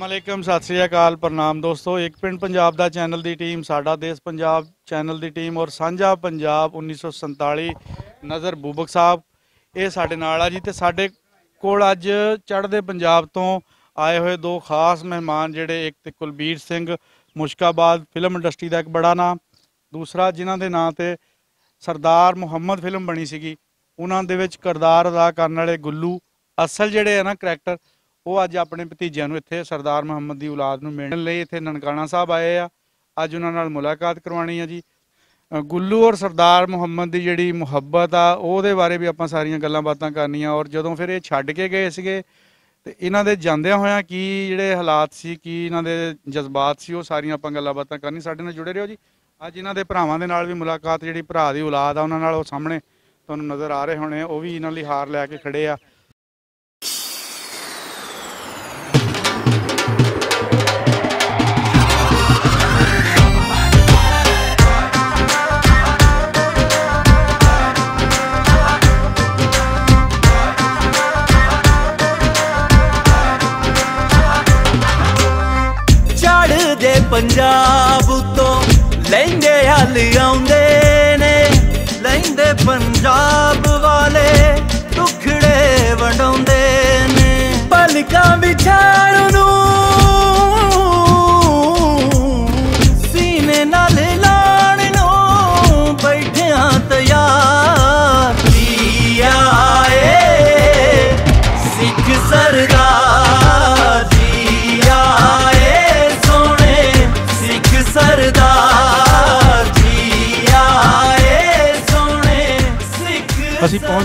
ਅਸਲਾਮੁਅਲੈਕਮ ਸਤਿ ਸ੍ਰੀ ਅਕਾਲ ਪ੍ਰਣਾਮ ਦੋਸਤੋ ਇੱਕ ਪਿੰਡ ਪੰਜਾਬ ਦਾ ਚੈਨਲ ਦੀ ਟੀਮ ਸਾਡਾ ਦੇਸ਼ ਪੰਜਾਬ ਚੈਨਲ ਦੀ ਟੀਮ ਔਰ ਸਾਂਝਾ ਪੰਜਾਬ 1947 ਨਜ਼ਰ ਬੂਬਕ ਸਾਹਿਬ ਇਹ ਸਾਡੇ ਨਾਲ ਆ ਜੀ ਤੇ ਸਾਡੇ ਕੋਲ ਅੱਜ ਚੜ੍ਹਦੇ ਪੰਜਾਬ ਤੋਂ ਆਏ ਹੋਏ ਦੋ ਖਾਸ ਮਹਿਮਾਨ ਜਿਹੜੇ ਇੱਕ ਤੇ ਕੁਲਬੀਰ ਸਿੰਘ ਮੁਸ਼ਕਾਬਾਦ ਫਿਲਮ ਇੰਡਸਟਰੀ ਦਾ ਇੱਕ ਬੜਾ ਨਾਮ ਦੂਸਰਾ ਜਿਨ੍ਹਾਂ ਦੇ ਨਾਂ ਤੇ ਸਰਦਾਰ ਮੁਹੰਮਦ ਫਿਲਮ ਬਣੀ ਸੀਗੀ ਉਹਨਾਂ ਦੇ ਵਿੱਚ ਕਿਰਦਾਰ ਅਦਾ ਕਰਨ ਵਾਲੇ ਗੁੱਲੂ ਅਸਲ ਜਿਹੜੇ ਆ ਨਾ ਕੈਰੈਕਟਰ ਉਹ ਅੱਜ ਆਪਣੇ ਭਤੀਜਿਆਂ ਨੂੰ ਇੱਥੇ ਸਰਦਾਰ ਮੁਹੰਮਦ ਦੀ ਔਲਾਦ ਨੂੰ ਮਿਲਣ ਲਈ ਇੱਥੇ ਨਨਕਾਣਾ ਸਾਹਿਬ ਆਏ ਆ ਅੱਜ ਉਹਨਾਂ ਨਾਲ ਮੁਲਾਕਾਤ ਕਰਵਾਣੀ ਆ ਜੀ ਗੁੱਲੂ ਔਰ ਸਰਦਾਰ ਮੁਹੰਮਦ ਦੀ ਜਿਹੜੀ ਮੁਹੱਬਤ ਆ ਉਹਦੇ ਬਾਰੇ ਵੀ ਆਪਾਂ ਸਾਰੀਆਂ ਗੱਲਾਂ ਬਾਤਾਂ ਕਰਨੀਆਂ ਔਰ ਜਦੋਂ ਫਿਰ ਇਹ ਛੱਡ ਕੇ ਗਏ ਸੀਗੇ ਤੇ ਇਹਨਾਂ ਦੇ ਜਾਂਦਿਆਂ ਹੋਇਆਂ ਕੀ ਜਿਹੜੇ ਹਾਲਾਤ ਸੀ ਕੀ ਇਹਨਾਂ ਦੇ ਜਜ਼ਬਾਤ ਸੀ ਉਹ ਸਾਰੀਆਂ ਆਪਾਂ ਗੱਲਾਂ ਬਾਤਾਂ ਕਰਨੀ ਸਾਡੇ ਨਾਲ ਜੁੜੇ ਰਹੋ ਜੀ ਅੱਜ ਇਹਨਾਂ ਦੇ ਭਰਾਵਾਂ ਦੇ ਨਾਲ ਵੀ ਮੁਲਾਕਾਤ ਜਿਹੜੀ ਭਰਾ ਦੀ ਔਲਾਦ ਆ ਉਹਨਾਂ ਨਾਲ ਉਹ ਸਾਹਮਣੇ ਤੁਹਾਨੂੰ ਨਜ਼ਰ ਆ ਰਹੇ ਹੋਣੇ ਉਹ ਵੀ ਇਹਨਾਂ ਲਈ ਹਾਰ ਲੈ ਕੇ ਖੜੇ ਆ ਆਉਂਦੇ ਨੇ ਲੈਂਦੇ ਪੰਜਾਬ ਵਾਲੇ ਟੁਕੜੇ ਵੰਡਾਉਂਦੇ ਨੇ ਪਲਕਾਂ ਵਿਚਾਰ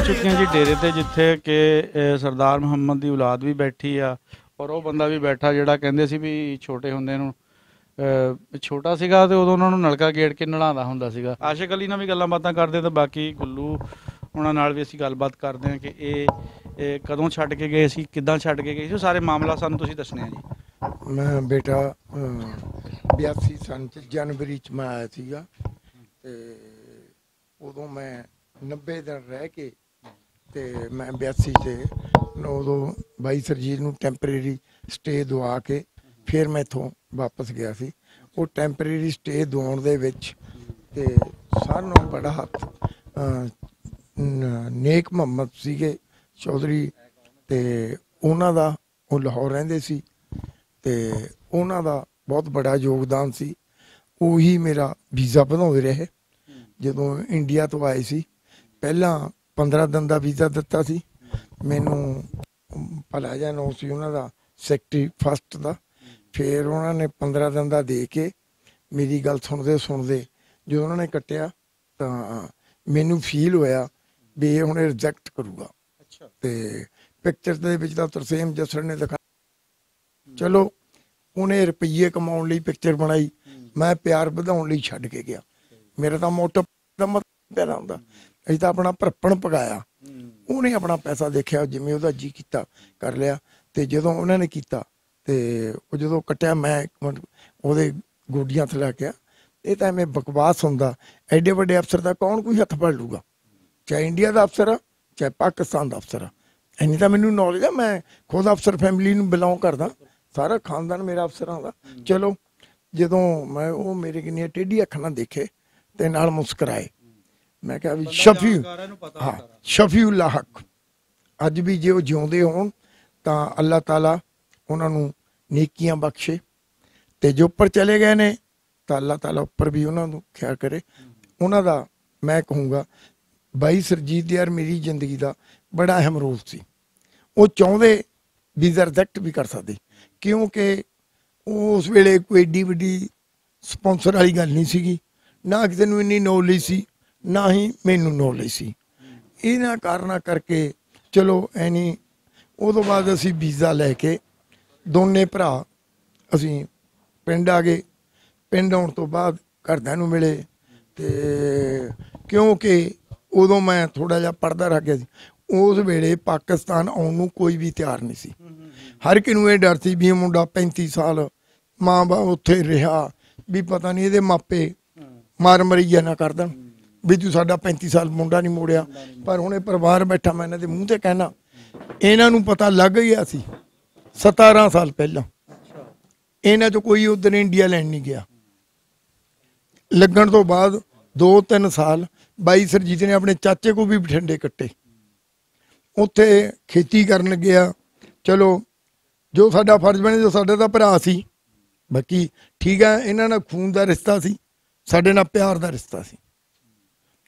ਚੁੱਕੀਆਂ ਜੀ ਡੇਰੇ ਤੇ ਜਿੱਥੇ ਕਿ ਸਰਦਾਰ ਮੁਹੰਮਦ ਦੀ ਔਲਾਦ ਵੀ ਬੈਠੀ ਆ ਔਰ ਉਹ ਬੰਦਾ ਵੀ ਬੈਠਾ ਜਿਹੜਾ ਕਹਿੰਦੇ ਸੀ ਵੀ ਛੋਟੇ ਹੁੰਦੇ ਨੂੰ ਛੋਟਾ ਸੀਗਾ ਤੇ ਉਦੋਂ ਉਹਨਾਂ ਨੂੰ ਨਲਕਾ ਗੇੜ ਕੇ ਨਲਾਉਂਦਾ ਹੁੰਦਾ ਸੀਗਾ ਆਸ਼ਿਕ ਅਲੀ ਨਾਲ ਵੀ ਗੱਲਾਂ ਬਾਤਾਂ ਕਰਦੇ ਤੇ ਬਾਕੀ ਗੁੱਲੂ ਉਹਨਾਂ ਨਾਲ ਵੀ ਅਸੀਂ ਗੱਲਬਾਤ ਕਰਦੇ ਹਾਂ ਕਿ ਇਹ ਕਦੋਂ ਛੱਡ ਕੇ ਗਏ ਸੀ ਕਿੱਦਾਂ ਛੱਡ ਕੇ ਗਏ ਸੀ ਸਾਰੇ ਮਾਮਲਾ ਸਾਨੂੰ ਤੁਸੀਂ ਦੱਸਣਾ ਜੀ ਮੈਂ ਬੇਟਾ 82 ਸਨ ਚ ਜਨਵਰੀ ਚ ਮੈਂ ਆਇਆ ਸੀਗਾ ਤੇ ਉਦੋਂ ਮੈਂ 90 ਦਿਨ ਰਹਿ ਕੇ ਤੇ ਮੈਂ 82 ਤੇ ਉਦੋਂ ਬਾਈ ਸਰਜੀਤ ਨੂੰ ਟੈਂਪਰੇਰੀ ਸਟੇ ਦਵਾ ਕੇ ਫਿਰ ਮੈਂ ਇਥੋਂ ਵਾਪਸ ਗਿਆ ਸੀ ਉਹ ਟੈਂਪਰੇਰੀ ਸਟੇ ਦਵਾਉਣ ਦੇ ਵਿੱਚ ਤੇ ਸਾਨੂੰ ਬੜਾ ਹੱਥ ਨੇਕ ਮੁਹੰਮਦ ਸੀਗੇ ਚੌਧਰੀ ਤੇ ਉਹਨਾਂ ਦਾ ਉਹ ਲਾਹੌਰ ਰਹਿੰਦੇ ਸੀ ਤੇ ਉਹਨਾਂ ਦਾ ਬਹੁਤ ਬੜਾ ਯੋਗਦਾਨ ਸੀ ਉਹੀ ਮੇਰਾ ਵੀਜ਼ਾ ਬਣਾਉਂਦੇ ਰਹੇ ਜਦੋਂ ਇੰਡੀਆ ਤੋਂ ਆਏ ਸੀ ਪਹਿਲਾਂ 15 ਦਿਨ ਦਾ ਵੀਜ਼ਾ ਦਿੱਤਾ ਸੀ ਮੈਨੂੰ ਭਲਾ ਜਾਂ ਨੋ ਸੀ ਉਹਨਾਂ ਦਾ ਸੈਕਟਰੀ ਫਸਟ ਦਾ ਫਿਰ ਉਹਨਾਂ ਨੇ 15 ਦਿਨ ਦਾ ਦੇ ਕੇ ਮੇਰੀ ਗੱਲ ਸੁਣਦੇ ਸੁਣਦੇ ਜਦੋਂ ਉਹਨਾਂ ਨੇ ਕੱਟਿਆ ਤਾਂ ਮੈਨੂੰ ਫੀਲ ਹੋਇਆ ਵੀ ਇਹ ਹੁਣ ਰਿਜੈਕਟ ਕਰੂਗਾ ਅੱਛਾ ਤੇ ਪਿਕਚਰ ਦੇ ਵਿੱਚ ਦਾ ਤਰਸੇਮ ਜਸਰ ਨੇ ਦਿਖਾ ਚਲੋ ਉਹਨੇ ਰੁਪਈਏ ਕਮਾਉਣ ਲਈ ਪਿਕਚਰ ਬਣਾਈ ਮੈਂ ਪਿਆਰ ਵਧਾਉਣ ਲਈ ਛੱਡ ਕੇ ਗਿਆ ਮੇਰਾ ਤਾਂ ਮੋਟਾ ਦਾ ਮਤਲਬ ਹੁੰਦਾ ਅਸੀਂ ਤਾਂ ਆਪਣਾ ਭਰਪਣ ਪਕਾਇਆ ਉਹਨੇ ਆਪਣਾ ਪੈਸਾ ਦੇਖਿਆ ਜਿਵੇਂ ਉਹਦਾ ਜੀ ਕੀਤਾ ਕਰ ਲਿਆ ਤੇ ਜਦੋਂ ਉਹਨਾਂ ਨੇ ਕੀਤਾ ਤੇ ਉਹ ਜਦੋਂ ਕਟਿਆ ਮੈਂ ਉਹਦੇ ਗੋਡੀਆਂ ਥਲਾ ਕੇ ਇਹ ਤਾਂ ਐਵੇਂ ਬਕਵਾਸ ਹੁੰਦਾ ਐਡੇ ਵੱਡੇ ਅਫਸਰ ਦਾ ਕੌਣ ਕੋਈ ਹੱਥ ਫੜ ਲੂਗਾ ਚਾਹੇ ਇੰਡੀਆ ਦਾ ਅਫਸਰ ਆ ਚਾਹੇ ਪਾਕਿਸਤਾਨ ਦਾ ਅਫਸਰ ਆ ਤਾਂ ਮੈਨੂੰ ਨੌਲੇਜ ਆ ਮੈਂ ਖੁਦ ਅਫਸਰ ਫੈਮਿਲੀ ਨੂੰ ਬਿਲੋਂਗ ਕਰਦਾ ਸਾਰਾ ਖਾਨਦਾਨ ਮੇਰਾ ਅਫਸਰਾਂ ਦਾ ਚਲੋ ਜਦੋਂ ਮੈਂ ਉਹ ਮੇਰੇ ਕਿੰਨੀਆਂ ਟੇਢੀ ਅੱਖਾਂ ਨਾਲ ਦੇਖੇ ਤੇ ਨਾਲ ਮੁਸਕਰਾਏ ਮੈਂ ਕਿਹਾ ਵੀ ਸ਼ਫੀ ਹਾਂ ਸ਼ਫੀਉਲਾ ਹਕ ਅੱਜ ਵੀ ਜੇ ਉਹ ਜਿਉਂਦੇ ਹੋਣ ਤਾਂ ਅੱਲਾਹ ਤਾਲਾ ਉਹਨਾਂ ਨੂੰ ਨੇਕੀਆਂ ਬਖਸ਼ੇ ਤੇ ਜੋ ਉੱਪਰ ਚਲੇ ਗਏ ਨੇ ਤਾਂ ਅੱਲਾਹ ਤਾਲਾ ਉੱਪਰ ਵੀ ਉਹਨਾਂ ਨੂੰ ਖਿਆਲ ਕਰੇ ਉਹਨਾਂ ਦਾ ਮੈਂ ਕਹੂੰਗਾ ਬਾਈ ਸਰਜੀਤ ਯਾਰ ਮੇਰੀ ਜ਼ਿੰਦਗੀ ਦਾ ਬੜਾ ਅਹਿਮ ਰੋਲ ਸੀ ਉਹ ਚਾਹੁੰਦੇ ਵੀ ਜ਼ਰਦਕਟ ਵੀ ਕਰ ਸਕਦੇ ਕਿਉਂਕਿ ਉਸ ਵੇਲੇ ਕੋਈ ਐਡੀ ਵੱਡੀ ਸਪਾਂਸਰ ਵਾਲੀ ਗੱਲ ਨਹੀਂ ਸੀਗੀ ਨਾ ਕਿਸੇ ਨੂੰ ਇੰਨੀ ਨੌਲੇਜ ਸੀ ਨਾ ਹੀ ਮੈਨੂੰ ਨੌਲੇਜ ਸੀ ਇਹਨਾਂ ਕਾਰਨਾ ਕਰਕੇ ਚਲੋ ਐਨੀ ਉਦੋਂ ਬਾਅਦ ਅਸੀਂ ਵੀਜ਼ਾ ਲੈ ਕੇ ਦੋਨੇ ਭਰਾ ਅਸੀਂ ਪਿੰਡ ਆ ਗਏ ਪਿੰਡ ਆਉਣ ਤੋਂ ਬਾਅਦ ਘਰਦਿਆਂ ਨੂੰ ਮਿਲੇ ਤੇ ਕਿਉਂਕਿ ਉਦੋਂ ਮੈਂ ਥੋੜਾ ਜਿਹਾ ਪੜਦਾ ਰਹਿ ਗਿਆ ਸੀ ਉਸ ਵੇਲੇ ਪਾਕਿਸਤਾਨ ਆਉਣ ਨੂੰ ਕੋਈ ਵੀ ਤਿਆਰ ਨਹੀਂ ਸੀ ਹਰ ਕਿ ਨੂੰ ਇਹ ਡਰ ਸੀ ਵੀ ਇਹ ਮੁੰਡਾ 35 ਸਾਲ ਮਾਂ ਬਾਪ ਉੱਥੇ ਰਿਹਾ ਵੀ ਪਤਾ ਨਹੀਂ ਇਹਦੇ ਮਾਪੇ ਮਾਰ ਮਰੀਆ ਨਾ ਕਰ ਦੇਣ ਵੀ ਤੂੰ ਸਾਡਾ 35 ਸਾਲ ਮੁੰਡਾ ਨਹੀਂ ਮੋੜਿਆ ਪਰ ਹੁਣ ਇਹ ਪਰਿਵਾਰ ਬੈਠਾ ਮੈਂ ਇਹਨਾਂ ਦੇ ਮੂੰਹ ਤੇ ਕਹਿਣਾ ਇਹਨਾਂ ਨੂੰ ਪਤਾ ਲੱਗ ਗਿਆ ਸੀ 17 ਸਾਲ ਪਹਿਲਾਂ ਇਹਨਾਂ ਚ ਕੋਈ ਉਧਰ ਇੰਡੀਆ ਲੈਣ ਨਹੀਂ ਗਿਆ ਲੱਗਣ ਤੋਂ ਬਾਅਦ 2-3 ਸਾਲ ਬਾਈ ਸਰਜੀਤ ਨੇ ਆਪਣੇ ਚਾਚੇ ਕੋ ਵੀ ਬਠਿੰਡੇ ਕੱਟੇ ਉੱਥੇ ਖੇਤੀ ਕਰਨ ਲੱਗਿਆ ਚਲੋ ਜੋ ਸਾਡਾ ਫਰਜ਼ ਬਣੇ ਜੋ ਸਾਡੇ ਦਾ ਭਰਾ ਸੀ ਬਾਕੀ ਠੀਕ ਹੈ ਇਹਨਾਂ ਨਾਲ ਖੂਨ ਦਾ ਰਿਸ਼ਤਾ ਸੀ ਸਾਡੇ ਨਾਲ ਪਿਆਰ ਦਾ ਰਿਸ਼ਤਾ ਸੀ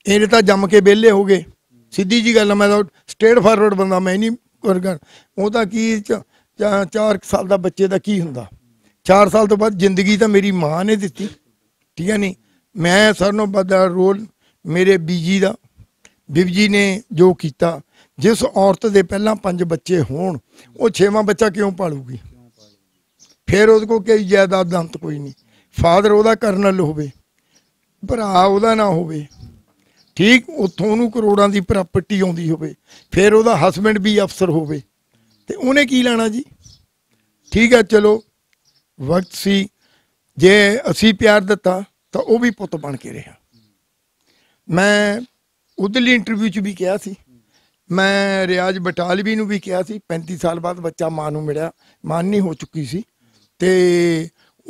ਇਹਨੇ ਤਾਂ ਜੰਮ ਕੇ ਬੇਲੇ ਹੋ ਗਏ ਸਿੱਧੀ ਜੀ ਗੱਲ ਮੈਂ ਤਾਂ ਸਟੇਟ ਫਾਰਵਰਡ ਬੰਦਾ ਮੈਂ ਨਹੀਂ ਕਰਗਾ ਉਹ ਤਾਂ ਕੀ 4 ਸਾਲ ਦਾ ਬੱਚੇ ਦਾ ਕੀ ਹੁੰਦਾ 4 ਸਾਲ ਤੋਂ ਬਾਅਦ ਜ਼ਿੰਦਗੀ ਤਾਂ ਮੇਰੀ ਮਾਂ ਨੇ ਦਿੱਤੀ ਠੀਕ ਹੈ ਨਹੀਂ ਮੈਂ ਸਰਨੋਂ ਬਦਲ ਰੋਲ ਮੇਰੇ ਬੀਜੀ ਦਾ ਬਿਬਜੀ ਨੇ ਜੋ ਕੀਤਾ ਜਿਸ ਔਰਤ ਦੇ ਪਹਿਲਾਂ ਪੰਜ ਬੱਚੇ ਹੋਣ ਉਹ ਛੇਵਾਂ ਬੱਚਾ ਕਿਉਂ ਪਾਲੂਗੀ ਫਿਰ ਉਹਦੇ ਕੋਲ ਕੋਈ ਜਾਇਦਾਦ ਦੰਤ ਕੋਈ ਨਹੀਂ ਫਾਦਰ ਉਹਦਾ ਕਰਨਲ ਹੋਵੇ ਭਰਾ ਉਹਦਾ ਨਾ ਹੋਵੇ ਠੀਕ ਉੱਥੋਂ ਉਹਨੂੰ ਕਰੋੜਾਂ ਦੀ ਪ੍ਰਾਪਰਟੀ ਆਉਂਦੀ ਹੋਵੇ ਫਿਰ ਉਹਦਾ ਹਸਬੰਡ ਵੀ ਅਫਸਰ ਹੋਵੇ ਤੇ ਉਹਨੇ ਕੀ ਲੈਣਾ ਜੀ ਠੀਕ ਹੈ ਚਲੋ ਵਕਤ ਸੀ ਜੇ ਅਸੀਂ ਪਿਆਰ ਦਿੱਤਾ ਤਾਂ ਉਹ ਵੀ ਪੁੱਤ ਬਣ ਕੇ ਰਿਹਾ ਮੈਂ ਉਧਰਲੀ ਇੰਟਰਵਿਊ 'ਚ ਵੀ ਕਿਹਾ ਸੀ ਮੈਂ ਰਿਆਜ ਬਟਾਲਵੀ ਨੂੰ ਵੀ ਕਿਹਾ ਸੀ 35 ਸਾਲ ਬਾਅਦ ਬੱਚਾ ਮਾਂ ਨੂੰ ਮਿਲਿਆ ਮਾਂ ਨਹੀਂ ਹੋ ਚੁੱਕੀ ਸੀ ਤੇ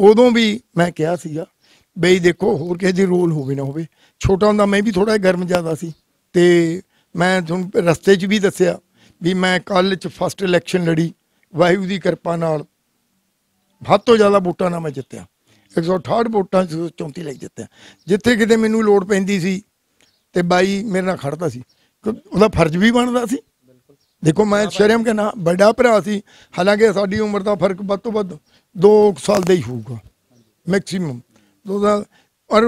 ਉਦੋਂ ਵੀ ਮੈਂ ਕਿਹਾ ਸੀਗਾ ਬਈ ਦੇਖੋ ਹੋਰ ਕਿਸੇ ਦੀ ਰੋਲ ਹੋਵੇ ਨਾ ਹੋਵੇ ਛੋਟਾ ਹੁੰਦਾ ਮੈਂ ਵੀ ਥੋੜਾ ਗਰਮ ਜ਼ਿਆਦਾ ਸੀ ਤੇ ਮੈਂ ਤੁਹਾਨੂੰ ਰਸਤੇ 'ਚ ਵੀ ਦੱਸਿਆ ਵੀ ਮੈਂ ਕੱਲ 'ਚ ਫਸਟ ਇਲੈਕਸ਼ਨ ਲੜੀ ਵਾਹਿਗੁਰੂ ਦੀ ਕਿਰਪਾ ਨਾਲ ਵੱਧ ਤੋਂ ਜ਼ਿਆਦਾ ਵੋਟਾਂ ਨਾਲ ਮੈਂ ਜਿੱਤਿਆ 168 ਵੋਟਾਂ 'ਚ 34 ਲੈ ਜਿੱਤਿਆ ਜਿੱਥੇ ਕਿਤੇ ਮੈਨੂੰ ਲੋੜ ਪੈਂਦੀ ਸੀ ਤੇ ਬਾਈ ਮੇਰੇ ਨਾਲ ਖੜਦਾ ਸੀ ਉਹਦਾ ਫਰਜ਼ ਵੀ ਬਣਦਾ ਸੀ ਦੇਖੋ ਮੈਂ ਸ਼ਰਮ ਕੇ ਨਾ ਵੱਡਾ ਭਰਾ ਸੀ ਹਾਲਾਂਕਿ ਸਾਡੀ ਉਮਰ ਦਾ ਫਰਕ ਵੱਧ ਤੋਂ ਵੱਧ 2 ਸਾਲ ਦਾ ਹੀ ਹੋਊਗਾ ਮੈਕਸਿਮਮ ਦੋ ਸਾਲ ਔਰ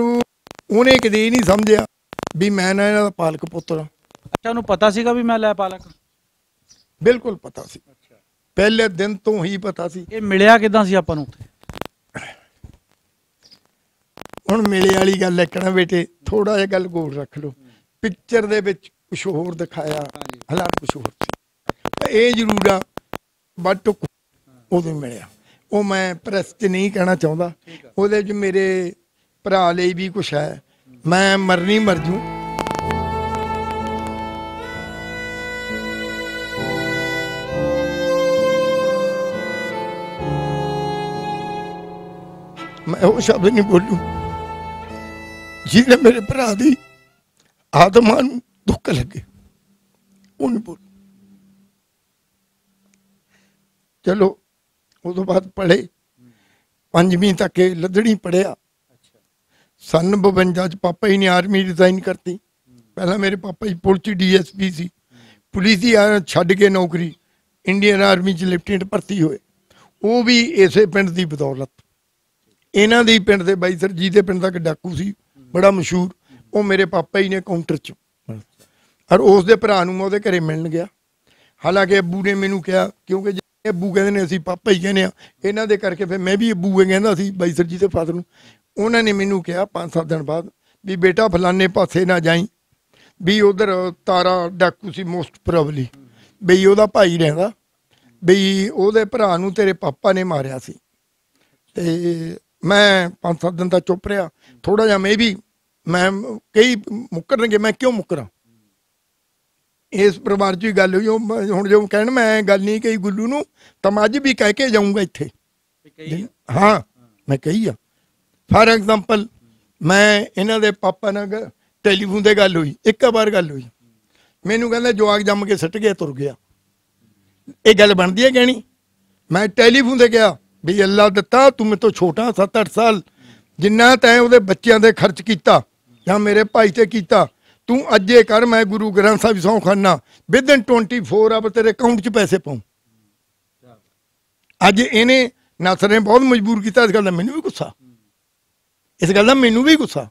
ਉਹਨੇ ਕਦੇ ਨਹੀਂ ਸਮਝਿਆ ਵੀ ਮੈਂ ਨਾ ਇਹਨਾਂ ਦਾ ਪਾਲਕ ਪੁੱਤਰ ਆ ਅੱਛਾ ਉਹਨੂੰ ਪਤਾ ਸੀਗਾ ਵੀ ਮੈਂ ਲੈ ਪਾਲਕ ਬਿਲਕੁਲ ਪਤਾ ਸੀ ਪਹਿਲੇ ਦਿਨ ਤੋਂ ਹੀ ਪਤਾ ਸੀ ਇਹ ਮਿਲਿਆ ਕਿਦਾਂ ਸੀ ਆਪਾਂ ਨੂੰ ਹੁਣ ਮਿਲੇ ਵਾਲੀ ਗੱਲ ਲੈਕਣਾ ਬੇਟੇ ਥੋੜਾ ਜਿਹਾ ਗੱਲ ਗੋਲ ਰੱਖ ਲਓ ਪਿਕਚਰ ਦੇ ਵਿੱਚ ਕੁਝ ਹੋਰ ਦਿਖਾਇਆ ਹਾਲਾਤ ਕੁਝ ਹੋਰ ਸੀ ਇਹ ਜ਼ਰੂਰ ਆ ਬਟ ਉਦੋਂ ਮਿਲਿਆ ਉਹ ਮੈਂ ਪ੍ਰੈਸ 'ਚ ਨਹੀਂ ਕਹਿਣਾ ਚਾਹੁੰਦਾ ਉਹਦੇ 'ਚ ਮੇਰੇ ਭਰਾ ਲਈ ਵੀ ਕੁਛ ਹੈ ਮੈਂ ਮਰਨੀ ਮਰ ਜੂ ਮੈਂ ਉਹ ਸ਼ਬਦ ਨਹੀਂ ਬੋਲੂ ਜਿਹਨੇ ਮੇਰੇ ਭਰਾ ਦੀ ਆਤਮਾ ਨੂੰ ਦੁੱਖ ਲੱਗੇ ਉਹ ਨਹੀਂ ਬੋਲੂ ਚਲੋ ਉਹ ਤੋਂ ਬਾਅਦ ਪੜੇ ਪੰਜਵੀਂ ਤੱਕ ਲੱਦੜੀ ਪੜਿਆ ਸਨ 52 ਚ ਪਾਪਾ ਹੀ ਨੇ ਆਰਮੀ ਰਿਜ਼ਾਈਨ ਕਰਤੀ ਪਹਿਲਾਂ ਮੇਰੇ ਪਾਪਾ ਹੀ ਪੁਲਿਸ ਦੀ ਡੀਐਸਪੀ ਸੀ ਪੁਲਿਸ ਦੀ ਛੱਡ ਕੇ ਨੌਕਰੀ ਇੰਡੀਅਨ ਆਰਮੀ ਚ ਲੈਫਟੀਨੈਂਟ ਭਰਤੀ ਹੋਏ ਉਹ ਵੀ ਇਸੇ ਪਿੰਡ ਦੀ ਬਦੌਲਤ ਇਹਨਾਂ ਦੇ ਪਿੰਡ ਦੇ ਬਾਈ ਸਰ ਜੀ ਦੇ ਪਿੰਡ ਦਾ ਇੱਕ ਡਾਕੂ ਸੀ ਬੜਾ ਮਸ਼ਹੂਰ ਉਹ ਮੇਰੇ ਪਾਪਾ ਹੀ ਨੇ ਕਾਊਂਟਰ ਚ ਔਰ ਉਸ ਦੇ ਭਰਾ ਨੂੰ ਉਹਦੇ ਘਰੇ ਮਿਲਣ ਗਿਆ ਹਾਲਾਂਕਿ ਅੱਬੂ ਨੇ ਮੈਨੂੰ ਕਿਹਾ ਕਿਉਂਕਿ ਅੱਬੂ ਕਹਿੰਦੇ ਨੇ ਅਸੀਂ ਪਾਪਾ ਹੀ ਕਹਿੰਦੇ ਆ ਇਹਨਾਂ ਦੇ ਕਰਕੇ ਫਿਰ ਮੈਂ ਵੀ ਅੱਬੂ ਕਹਿੰਦਾ ਸੀ ਬਾਈ ਸਰ ਜੀ ਦੇ ਫਾਦਰ ਨੂੰ ਉਹਨਾਂ ਨੇ ਮੈਨੂੰ ਕਿਹਾ 5-7 ਦਿਨ ਬਾਅਦ ਵੀ ਬੇਟਾ ਫਲਾਣੇ ਪਾਸੇ ਨਾ ਜਾਈ ਵੀ ਉਧਰ ਤਾਰਾ ਡਾਕੂ ਸੀ ਮੋਸਟ ਪ੍ਰੋਬਬਲੀ ਬਈ ਉਹਦਾ ਭਾਈ ਰਹਿੰਦਾ ਬਈ ਉਹਦੇ ਭਰਾ ਨੂੰ ਤੇਰੇ ਪਾਪਾ ਨੇ ਮਾਰਿਆ ਸੀ ਤੇ ਮੈਂ 5-7 ਦਿਨ ਦਾ ਚੁੱਪ ਰਿਹਾ ਥੋੜਾ ਜਿਹਾ ਮੈਂ ਵੀ ਮੈਂ ਕਈ ਮੁੱਕਰਨਗੇ ਮੈਂ ਕਿਉਂ ਮੁੱਕਰਾਂ ਇਸ ਪਰਿਵਾਰ 'ਚ ਹੀ ਗੱਲ ਹੋਈ ਹੁਣ ਜੋ ਕਹਿਣ ਮੈਂ ਗੱਲ ਨਹੀਂ ਕਹੀ ਗੁੱਲੂ ਨੂੰ ਤਾਂ ਮੈਂ ਅੱਜ ਵੀ ਕਹਿ ਕੇ ਜਾਊਂਗਾ ਇੱਥੇ ਹਾਂ ਮੈਂ ਕਹੀ ਆ ਫਾਰ ਐਗਜ਼ਾਮਪਲ ਮੈਂ ਇਹਨਾਂ ਦੇ ਪਾਪਾ ਨਾਲ ਟੈਲੀਫੋਨ ਤੇ ਗੱਲ ਹੋਈ ਇੱਕ ਵਾਰ ਗੱਲ ਹੋਈ ਮੈਨੂੰ ਕਹਿੰਦਾ ਜਵਾਗ ਜੰਮ ਕੇ ਸੱਟ ਗਿਆ ਤੁਰ ਗਿਆ ਇਹ ਗੱਲ ਬਣਦੀ ਹੈ ਕਹਿਣੀ ਮੈਂ ਟੈਲੀਫੋਨ ਤੇ ਗਿਆ ਵੀ ਅੱਲਾ ਦਿੱਤਾ ਤੂੰ ਮੇਰੇ ਤੋਂ ਛੋਟਾ 7-8 ਸਾਲ ਜਿੰਨਾ ਤੈਂ ਉਹਦੇ ਬੱਚਿਆਂ ਦੇ ਖਰਚ ਕੀਤਾ ਜਾਂ ਮੇਰੇ ਭਾਈ ਤੇ ਕੀਤਾ ਤੂੰ ਅੱਜੇ ਕਰ ਮੈਂ ਗੁਰੂ ਗ੍ਰੰਥ ਸਾਹਿਬ ਸੌਂ ਖਾਨਾ ਵਿਦਨ 24 ਆਵਰ ਤੇਰੇ ਅਕਾਊਂਟ 'ਚ ਪੈਸੇ ਪਾਉਂ ਅੱਜ ਇਹਨੇ ਨਾਸਰ ਨੇ ਬਹੁਤ ਮਜਬੂਰ ਕੀਤਾ ਇਸ ਗੱਲ ਦਾ ਮੈਨੂੰ ਵੀ ਗੁੱਸਾ ਇਸ ਗੱਲ ਦਾ ਮੈਨੂੰ ਵੀ ਗੁੱਸਾ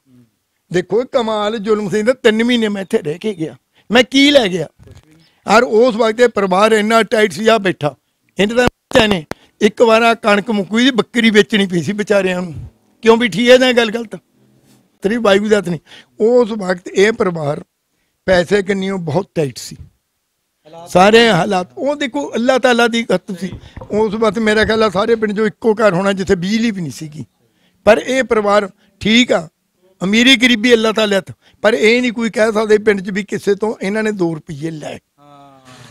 ਦੇਖੋ ਕਮਾਲ ਜ਼ੁਲਮ ਸੀ ਦਾ 3 ਮਹੀਨੇ ਮੈਂ ਇੱਥੇ ਰਹਿ ਕੇ ਗਿਆ ਮੈਂ ਕੀ ਲੈ ਗਿਆ ਔਰ ਉਸ ਵਕਤ ਇਹ ਪਰਿਵਾਰ ਇੰਨਾ ਟਾਈਟ ਸੀ ਆ ਬੈਠਾ ਇਹਨਾਂ ਦਾ ਨੇ ਇੱਕ ਵਾਰ ਆ ਕਣਕ ਮੁਕੂਈ ਦੀ ਬੱਕਰੀ ਵੇਚਣੀ ਪਈ ਸੀ ਵਿਚਾਰਿਆਂ ਨੂੰ ਕਿਉਂ ਵੀ ਠੀਏ ਦਾ ਗੱਲ ਗਲਤ ਤੇਰੀ ਵੀ ਦਾ ਨਹੀਂ ਉਸ ਵਕਤ ਇਹ ਪਰਿਵਾਰ ਪੈਸੇ ਉਹ ਬਹੁਤ ਟਾਈਟ ਸੀ ਸਾਰੇ ਹਾਲਾਤ ਉਹ ਦੇਖੋ ਅੱਲਾਹ ਤਾਲਾ ਦੀ ਹੱਥ ਸੀ ਉਸ ਵਕਤ ਮੇਰਾ ਖਿਆਲ ਸਾਰੇ ਪਿੰਡ ਜੋ ਇੱਕੋ ਘਰ ਹੋਣਾ ਜਿੱਥੇ ਬਿਜਲੀ ਵੀ ਨਹੀਂ ਸੀਗੀ ਪਰ ਇਹ ਪਰਿਵਾਰ ਠੀਕ ਆ ਅਮੀਰੀ ਗਰੀਬੀ ਅੱਲਾ ਤਾਲਾ ਪਰ ਇਹ ਨਹੀਂ ਕੋਈ ਕਹਿ ਸਕਦਾ ਪਿੰਡ 'ਚ ਵੀ ਕਿਸੇ ਤੋਂ ਇਹਨਾਂ ਨੇ 2 ਰੁਪਏ ਲੈ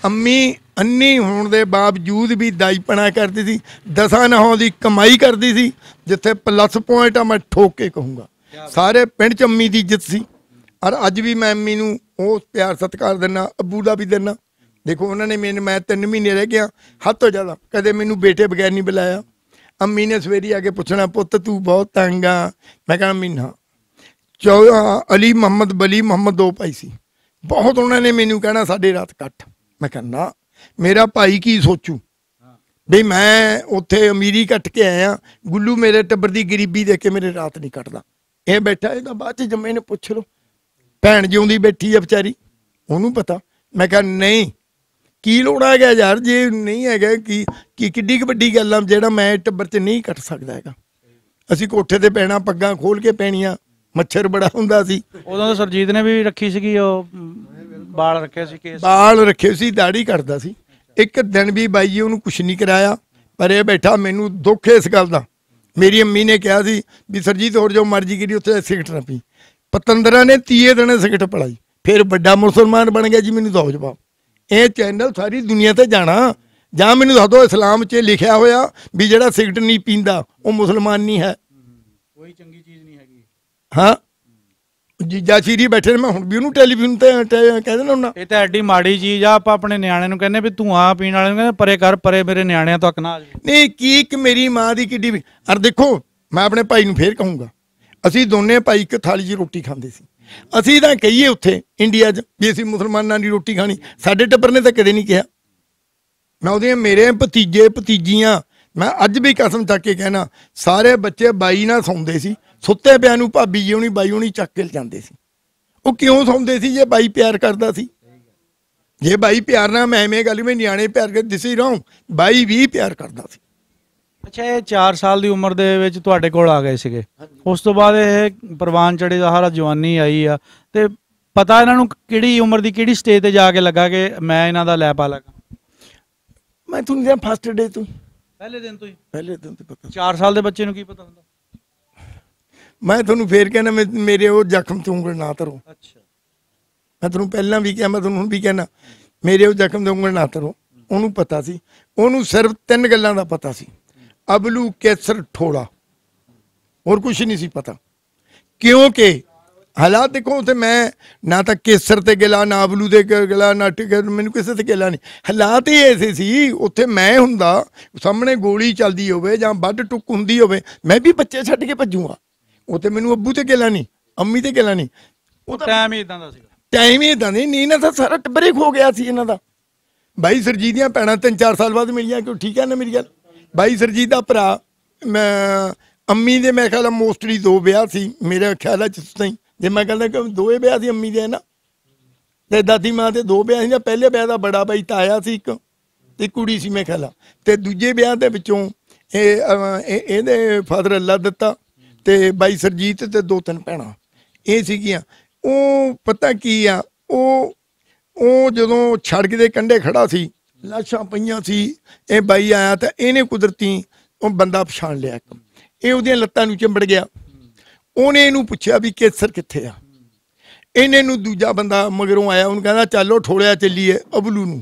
ਅੰਮੀ ਅੰਨੀ ਹੋਣ ਦੇ ਬਾਵਜੂਦ ਵੀ ਦਾਈਪਣਾ ਕਰਦੀ ਸੀ ਦਸਾਂ ਨਹਾਂ ਦੀ ਕਮਾਈ ਕਰਦੀ ਸੀ ਜਿੱਥੇ ਪਲੱਸ ਪੁਆਇੰਟ ਆ ਮੈਂ ਠੋਕ ਕੇ ਕਹੂੰਗਾ ਸਾਰੇ ਪਿੰਡ 'ਚ ਅੰਮੀ ਦੀ ਇੱਜ਼ਤ ਸੀ ਔਰ ਅੱਜ ਵੀ ਮੈਂ ਅੰਮੀ ਨੂੰ ਉਹ ਪਿਆਰ ਸਤਿਕਾਰ ਦਿੰਨਾ ਅਬੂ ਦਾ ਵੀ ਦਿੰਨਾ ਦੇਖੋ ਉਹਨਾਂ ਨੇ ਮੈਨੂੰ ਮੈਂ 3 ਮਹੀਨੇ ਰਹਿ ਗਿਆ ਹੱਦ ਤੋਂ ਜ਼ਿਆਦਾ ਕਦੇ ਮੈਨੂੰ ਬੇਟੇ ਬਗੈਰ ਨਹੀਂ ਬੁਲਾਇਆ ਅੰਮੀ ਨੇ ਸਵੇਰੀ ਆ ਕੇ ਪੁੱਛਣਾ ਪੁੱਤ ਤੂੰ ਬਹੁਤ ਤੰਗ ਆ ਮੈਂ ਕਹਾਂ ਅੰਮੀ ਨਾ ਅਲੀ ਮੁਹੰਮਦ ਬਲੀ ਮੁਹੰਮਦ ਦੋ ਪਾਈ ਸੀ ਬਹੁਤ ਉਹਨਾਂ ਨੇ ਮੈਨੂੰ ਕਹਿਣਾ ਸਾਡੇ ਰਾਤ ਕੱਟ ਮੈਂ ਕਹਿੰਦਾ ਮੇਰਾ ਭਾਈ ਕੀ ਸੋਚੂ ਵੀ ਮੈਂ ਉੱਥੇ ਅਮੀਰੀ ਕੱਟ ਕੇ ਆਇਆ ਗੁੱਲੂ ਮੇਰੇ ਟੱਬਰ ਦੀ ਗਰੀਬੀ ਦੇਖ ਕੇ ਮੇਰੇ ਰਾਤ ਨਹੀਂ ਕੱਟਦਾ ਇਹ ਬੈਠਾ ਇਹਦਾ ਬਾਅਦ ਚ ਜੰਮੇ ਨੇ ਪੁੱਛ ਲੋ ਭੈਣ ਜਿਉਂਦੀ ਬੈਠੀ ਆ ਵਿਚਾਰੀ ਉਹਨੂੰ ਪਤਾ ਮੈਂ ਕਿਹਾ ਨਹੀਂ ਕੀ ਲੋੜ ਹੈਗਾ ਯਾਰ ਜੇ ਨਹੀਂ ਹੈਗਾ ਕੀ ਕਿ ਕਿੱਡੀ ਵੱਡੀ ਗੱਲ ਆ ਜਿਹੜਾ ਮੈਂ ਟੱਬਰ 'ਚ ਨਹੀਂ ਕੱਟ ਸਕਦਾ ਹੈਗਾ ਅਸੀਂ ਕੋਠੇ ਤੇ ਪੈਣਾ ਪੱਗਾਂ ਖੋਲ ਕੇ ਪੈਣੀਆਂ ਮੱਛਰ ਬੜਾ ਹੁੰਦਾ ਸੀ ਉਦੋਂ ਤਾਂ ਸਰਜੀਤ ਨੇ ਵੀ ਰੱਖੀ ਸੀਗੀ ਉਹ ਬਾਲ ਰੱਖਿਆ ਸੀ ਕੇਸ ਬਾਲ ਰੱਖੇ ਸੀ ਦਾੜੀ ਕਰਦਾ ਸੀ ਇੱਕ ਦਿਨ ਵੀ ਬਾਈ ਜੀ ਉਹਨੂੰ ਕੁਛ ਨਹੀਂ ਕਰਾਇਆ ਪਰ ਇਹ ਬੈਠਾ ਮੈਨੂੰ ਦੁੱਖ ਇਸ ਗੱਲ ਦਾ ਮੇਰੀ ਅੰਮੀ ਨੇ ਕਿਹਾ ਸੀ ਵੀ ਸਰਜੀਤ ਹੋਰ ਜੋ ਮਰਜੀ ਕਰੀ ਉੱਥੇ ਸਿਗਰਟ ਨਾ ਪੀ ਪਤੰਦਰਾ ਨੇ ਤੀਏ ਦਿਨੇ ਸਿਗਰਟ ਪੜਾਈ ਫਿਰ ਵੱਡਾ ਮੁਸਲਮਾਨ ਬਣ ਗਿਆ ਜੀ ਮੈਨੂੰ ਦੋ ਜਵਾਬ ਇਹ ਚੈਨਲ ਸਾਰੀ ਦੁਨੀਆ ਤੇ ਜਾਣਾ ਜਾਂ ਮੈਨੂੰ ਦੱਸ ਦੋ ਇਸਲਾਮ 'ਚ ਲਿਖਿਆ ਹੋਇਆ ਵੀ ਜਿਹੜਾ ਸਿਗਰਟ ਨਹੀਂ ਪੀਂਦਾ ਉਹ ਮੁਸਲਮਾਨ ਨਹੀਂ ਹੈ ਕੋਈ ਚੰਗੀ ਚੀਜ਼ ਨਹੀਂ ਹੈਗੀ ਹਾਂ ਜੀਜਾ ਸ਼ੀਰੀ ਬੈਠੇ ਨੇ ਮੈਂ ਹੁਣ ਵੀ ਉਹਨੂੰ ਟੈਲੀਫੋਨ ਤੇ ਕਹਿ ਦੇਣਾ ਹੁਣ ਇਹ ਤਾਂ ਐਡੀ ਮਾੜੀ ਚੀਜ਼ ਆ ਆਪਾਂ ਆਪਣੇ ਨਿਆਣੇ ਨੂੰ ਕਹਿੰਦੇ ਵੀ ਧੂਆਂ ਪੀਣ ਵਾਲੇ ਨੂੰ ਕਹਿੰਦੇ ਪਰੇ ਕਰ ਪਰੇ ਮੇਰੇ ਨਿਆਣਿਆਂ ਤੱਕ ਨਾ ਨਹੀਂ ਕੀ ਇੱਕ ਮੇਰੀ ਮਾਂ ਦੀ ਕਿੱਡੀ ਅਰ ਦੇਖੋ ਮੈਂ ਆਪਣੇ ਭਾਈ ਨੂੰ ਫੇਰ ਕਹੂੰਗਾ ਅਸੀਂ ਦੋਨੇ ਭਾਈ ਇੱਕ ਥਾਲੀ 'ਚ ਰੋਟੀ ਖਾਂਦੇ ਸੀ ਅਸੀਂ ਤਾਂ ਕਹੀਏ ਉੱਥੇ ਇੰਡੀਆ 'ਚ ਵੀ ਅਸੀਂ ਮੁਸਲਮਾਨਾਂ ਦੀ ਰੋਟੀ ਖਾਣੀ ਸਾਡੇ ਟੱਬਰ ਨੇ ਤਾਂ ਕਦੇ ਨਹੀਂ ਕਿਹਾ ਮੈਂ ਉਹਦੀਆਂ ਮੇਰੇ ਭਤੀਜੇ ਭਤੀਜੀਆਂ ਮੈਂ ਅੱਜ ਵੀ ਕਸਮ ਚੱਕ ਕੇ ਕਹਿਣਾ ਸਾਰੇ ਬੱਚੇ ਬਾਈ ਨਾਲ ਸੌਂਦੇ ਸੀ ਸੁੱਤੇ ਪਿਆ ਨੂੰ ਭਾਬੀ ਜੀ ਹੁਣੀ ਬਾਈ ਹੁਣੀ ਚੱਕ ਕੇ ਜਾਂਦੇ ਸੀ ਉਹ ਕਿਉਂ ਸੌਂਦੇ ਸੀ ਜੇ ਬਾਈ ਪਿਆਰ ਕਰਦਾ ਸੀ ਜੇ ਬਾਈ ਪਿਆਰ ਨਾਲ ਮੈਂ ਐਵੇਂ ਗੱਲ ਵੀ ਨਿਆਣੇ ਪਿਆਰ ਕਰਦੇ ਸੀ ਰਹਾ ਬਾਈ ਵੀ ਪਿਆਰ ਕਰਦਾ ਸੀ ਅੱਛਾ 4 ਸਾਲ ਦੀ ਉਮਰ ਦੇ ਵਿੱਚ ਤੁਹਾਡੇ ਕੋਲ ਆ ਗਏ ਸੀਗੇ ਉਸ ਤੋਂ ਬਾਅਦ ਇਹ ਪ੍ਰਵਾਨ ਚੜੇ ਦਾ ਹਰਾ ਜਵਾਨੀ ਆਈ ਆ ਤੇ ਪਤਾ ਇਹਨਾਂ ਨੂੰ ਕਿਹੜੀ ਉਮਰ ਦੀ ਕਿਹੜੀ ਸਟੇਜ ਤੇ ਜਾ ਕੇ ਲੱਗਾ ਕਿ ਮੈਂ ਇਹਨਾਂ ਦਾ ਲੈ ਪਾ ਲਗਾ ਮੈਂ ਤੁਹਾਨੂੰ ਜਾਂ ਫਸਟ ਡੇ ਤੋਂ ਪਹਿਲੇ ਦਿਨ ਤੋਂ ਹੀ ਪਹਿਲੇ ਦਿਨ ਤੋਂ ਪਤਾ 4 ਸਾਲ ਦੇ ਬੱਚੇ ਨੂੰ ਕੀ ਪਤਾ ਹੁੰਦਾ ਮੈਂ ਤੁਹਾਨੂੰ ਫੇਰ ਕਹਿੰਦਾ ਮੇਰੇ ਉਹ ਜ਼ਖਮ ਤੋਂ ਉਂਗਲ ਨਾ ਤਰੋ ਅੱਛਾ ਮੈਂ ਤੁਹਾਨੂੰ ਪਹਿਲਾਂ ਵੀ ਕਿਹਾ ਮੈਂ ਤੁਹਾਨੂੰ ਹੁਣ ਵੀ ਕਹਿੰਦਾ ਮੇਰੇ ਉਹ ਜ਼ਖਮ ਤੋਂ ਉਂਗਲ ਨਾ ਤਰੋ ਉਹਨੂੰ ਪਤਾ ਸੀ ਉਹਨੂੰ ਸਿਰਫ ਤਿੰਨ ਗੱਲਾਂ ਦਾ ਪਤਾ ਸੀ ਅਬਲੂ ਕੈਸਰ ਠੋੜਾ ਹੋਰ ਕੁਝ ਨਹੀਂ ਸੀ ਪਤਾ ਕਿਉਂਕਿ ਹਾਲਾਤ ਦੇਖੋ ਤੇ ਮੈਂ ਨਾ ਤਾਂ ਕੇਸਰ ਤੇ ਗਿਲਾ ਨਾ ਅਬਲੂ ਤੇ ਗਿਲਾ ਨਾ ਮੈਨੂੰ ਕਿਸੇ ਤੇ ਗਿਲਾ ਨਹੀਂ ਹਾਲਾਤ ਹੀ ਐਸੇ ਸੀ ਉੱਥੇ ਮੈਂ ਹੁੰਦਾ ਸਾਹਮਣੇ ਗੋਲੀ ਚੱਲਦੀ ਹੋਵੇ ਜਾਂ ਵੱਡ ਟੁੱਕ ਹੁੰਦੀ ਹੋਵੇ ਮੈਂ ਵੀ ਬੱਚੇ ਛੱਡ ਕੇ ਭੱਜੂਗਾ ਉੱਥੇ ਮੈਨੂੰ ਅੱਬੂ ਤੇ ਗਿਲਾ ਨਹੀਂ ਅੰਮੀ ਤੇ ਗਿਲਾ ਨਹੀਂ ਉਹ ਟਾਈਮ ਹੀ ਇਦਾਂ ਦਾ ਸੀ ਟਾਈਮ ਹੀ ਇਦਾਂ ਨਹੀਂ ਨਹੀਂ ਨਾ ਤਾਂ ਸਾਰਾ ਟੱਬਰੇ ਖੋ ਗਿਆ ਸੀ ਇਹਨਾਂ ਦਾ ਬਾਈ ਸਰਜੀਤ ਦੀਆਂ ਭੈਣਾਂ ਤਿੰਨ ਚਾਰ ਸਾਲ ਬਾਅਦ ਮਿਲੀਆਂ ਕਿਉਂ ਠੀਕ ਹੈ ਨਾ ਮੇਰੀ ਗੱਲ ਬਾਈ ਸਰਜੀਤ ਦਾ ਭਰਾ ਮੈਂ ਅੰਮੀ ਦੇ ਮੈਂ ਖਿਆਲ ਮੋਸਟਲੀ ਦੋ ਵਿਆਹ ਸੀ ਮੇਰੇ ਖਿਆਲ ਚ ਤੁਸੀਂ ਜੇ ਮੈਂ ਕਹਿੰਦਾ ਕਿ ਦੋਏ ਵਿਆਹ ਸੀ ਅੰਮੀ ਦੇ ਨਾ ਤੇ ਦਾਦੀ ਮਾਂ ਦੇ ਦੋ ਵਿਆਹ ਸੀ ਨਾ ਪਹਿਲੇ ਵਿਆਹ ਦਾ ਬੜਾ ਬਾਈ ਤਾਇਆ ਸੀ ਇੱਕ ਤੇ ਕੁੜੀ ਸੀ ਮੈਂ ਖਿਆਲ ਤੇ ਦੂਜੇ ਵਿਆਹ ਦੇ ਵਿੱਚੋਂ ਇਹ ਇਹਦੇ ਫਾਦਰ ਅੱਲਾ ਦਿੱਤਾ ਤੇ ਬਾਈ ਸਰਜੀਤ ਤੇ ਦੋ ਤਿੰਨ ਭੈਣਾਂ ਇਹ ਸੀਗੀਆਂ ਉਹ ਪਤਾ ਕੀ ਆ ਉਹ ਉਹ ਜਦੋਂ ਛੜਕ ਦੇ ਕੰਡੇ ਖੜਾ ਸੀ ਲਾਸ਼ਾਂ ਪਈਆਂ ਸੀ ਇਹ ਬਾਈ ਆਇਆ ਤਾਂ ਇਹਨੇ ਕੁਦਰਤੀ ਉਹ ਬੰਦਾ ਪਛਾਣ ਲਿਆ ਇਹ ਉਹਦੀਆਂ ਲੱਤਾਂ ਨੂੰ ਚੰਬੜ ਗਿਆ ਉਹਨੇ ਇਹਨੂੰ ਪੁੱਛਿਆ ਵੀ ਕੇਸਰ ਕਿੱਥੇ ਆ ਇਹਨੇ ਨੂੰ ਦੂਜਾ ਬੰਦਾ ਮਗਰੋਂ ਆਇਆ ਉਹਨੂੰ ਕਹਿੰਦਾ ਚੱਲੋ ਠੋੜਿਆ ਚੱਲੀਏ ਅਬਲੂ ਨੂੰ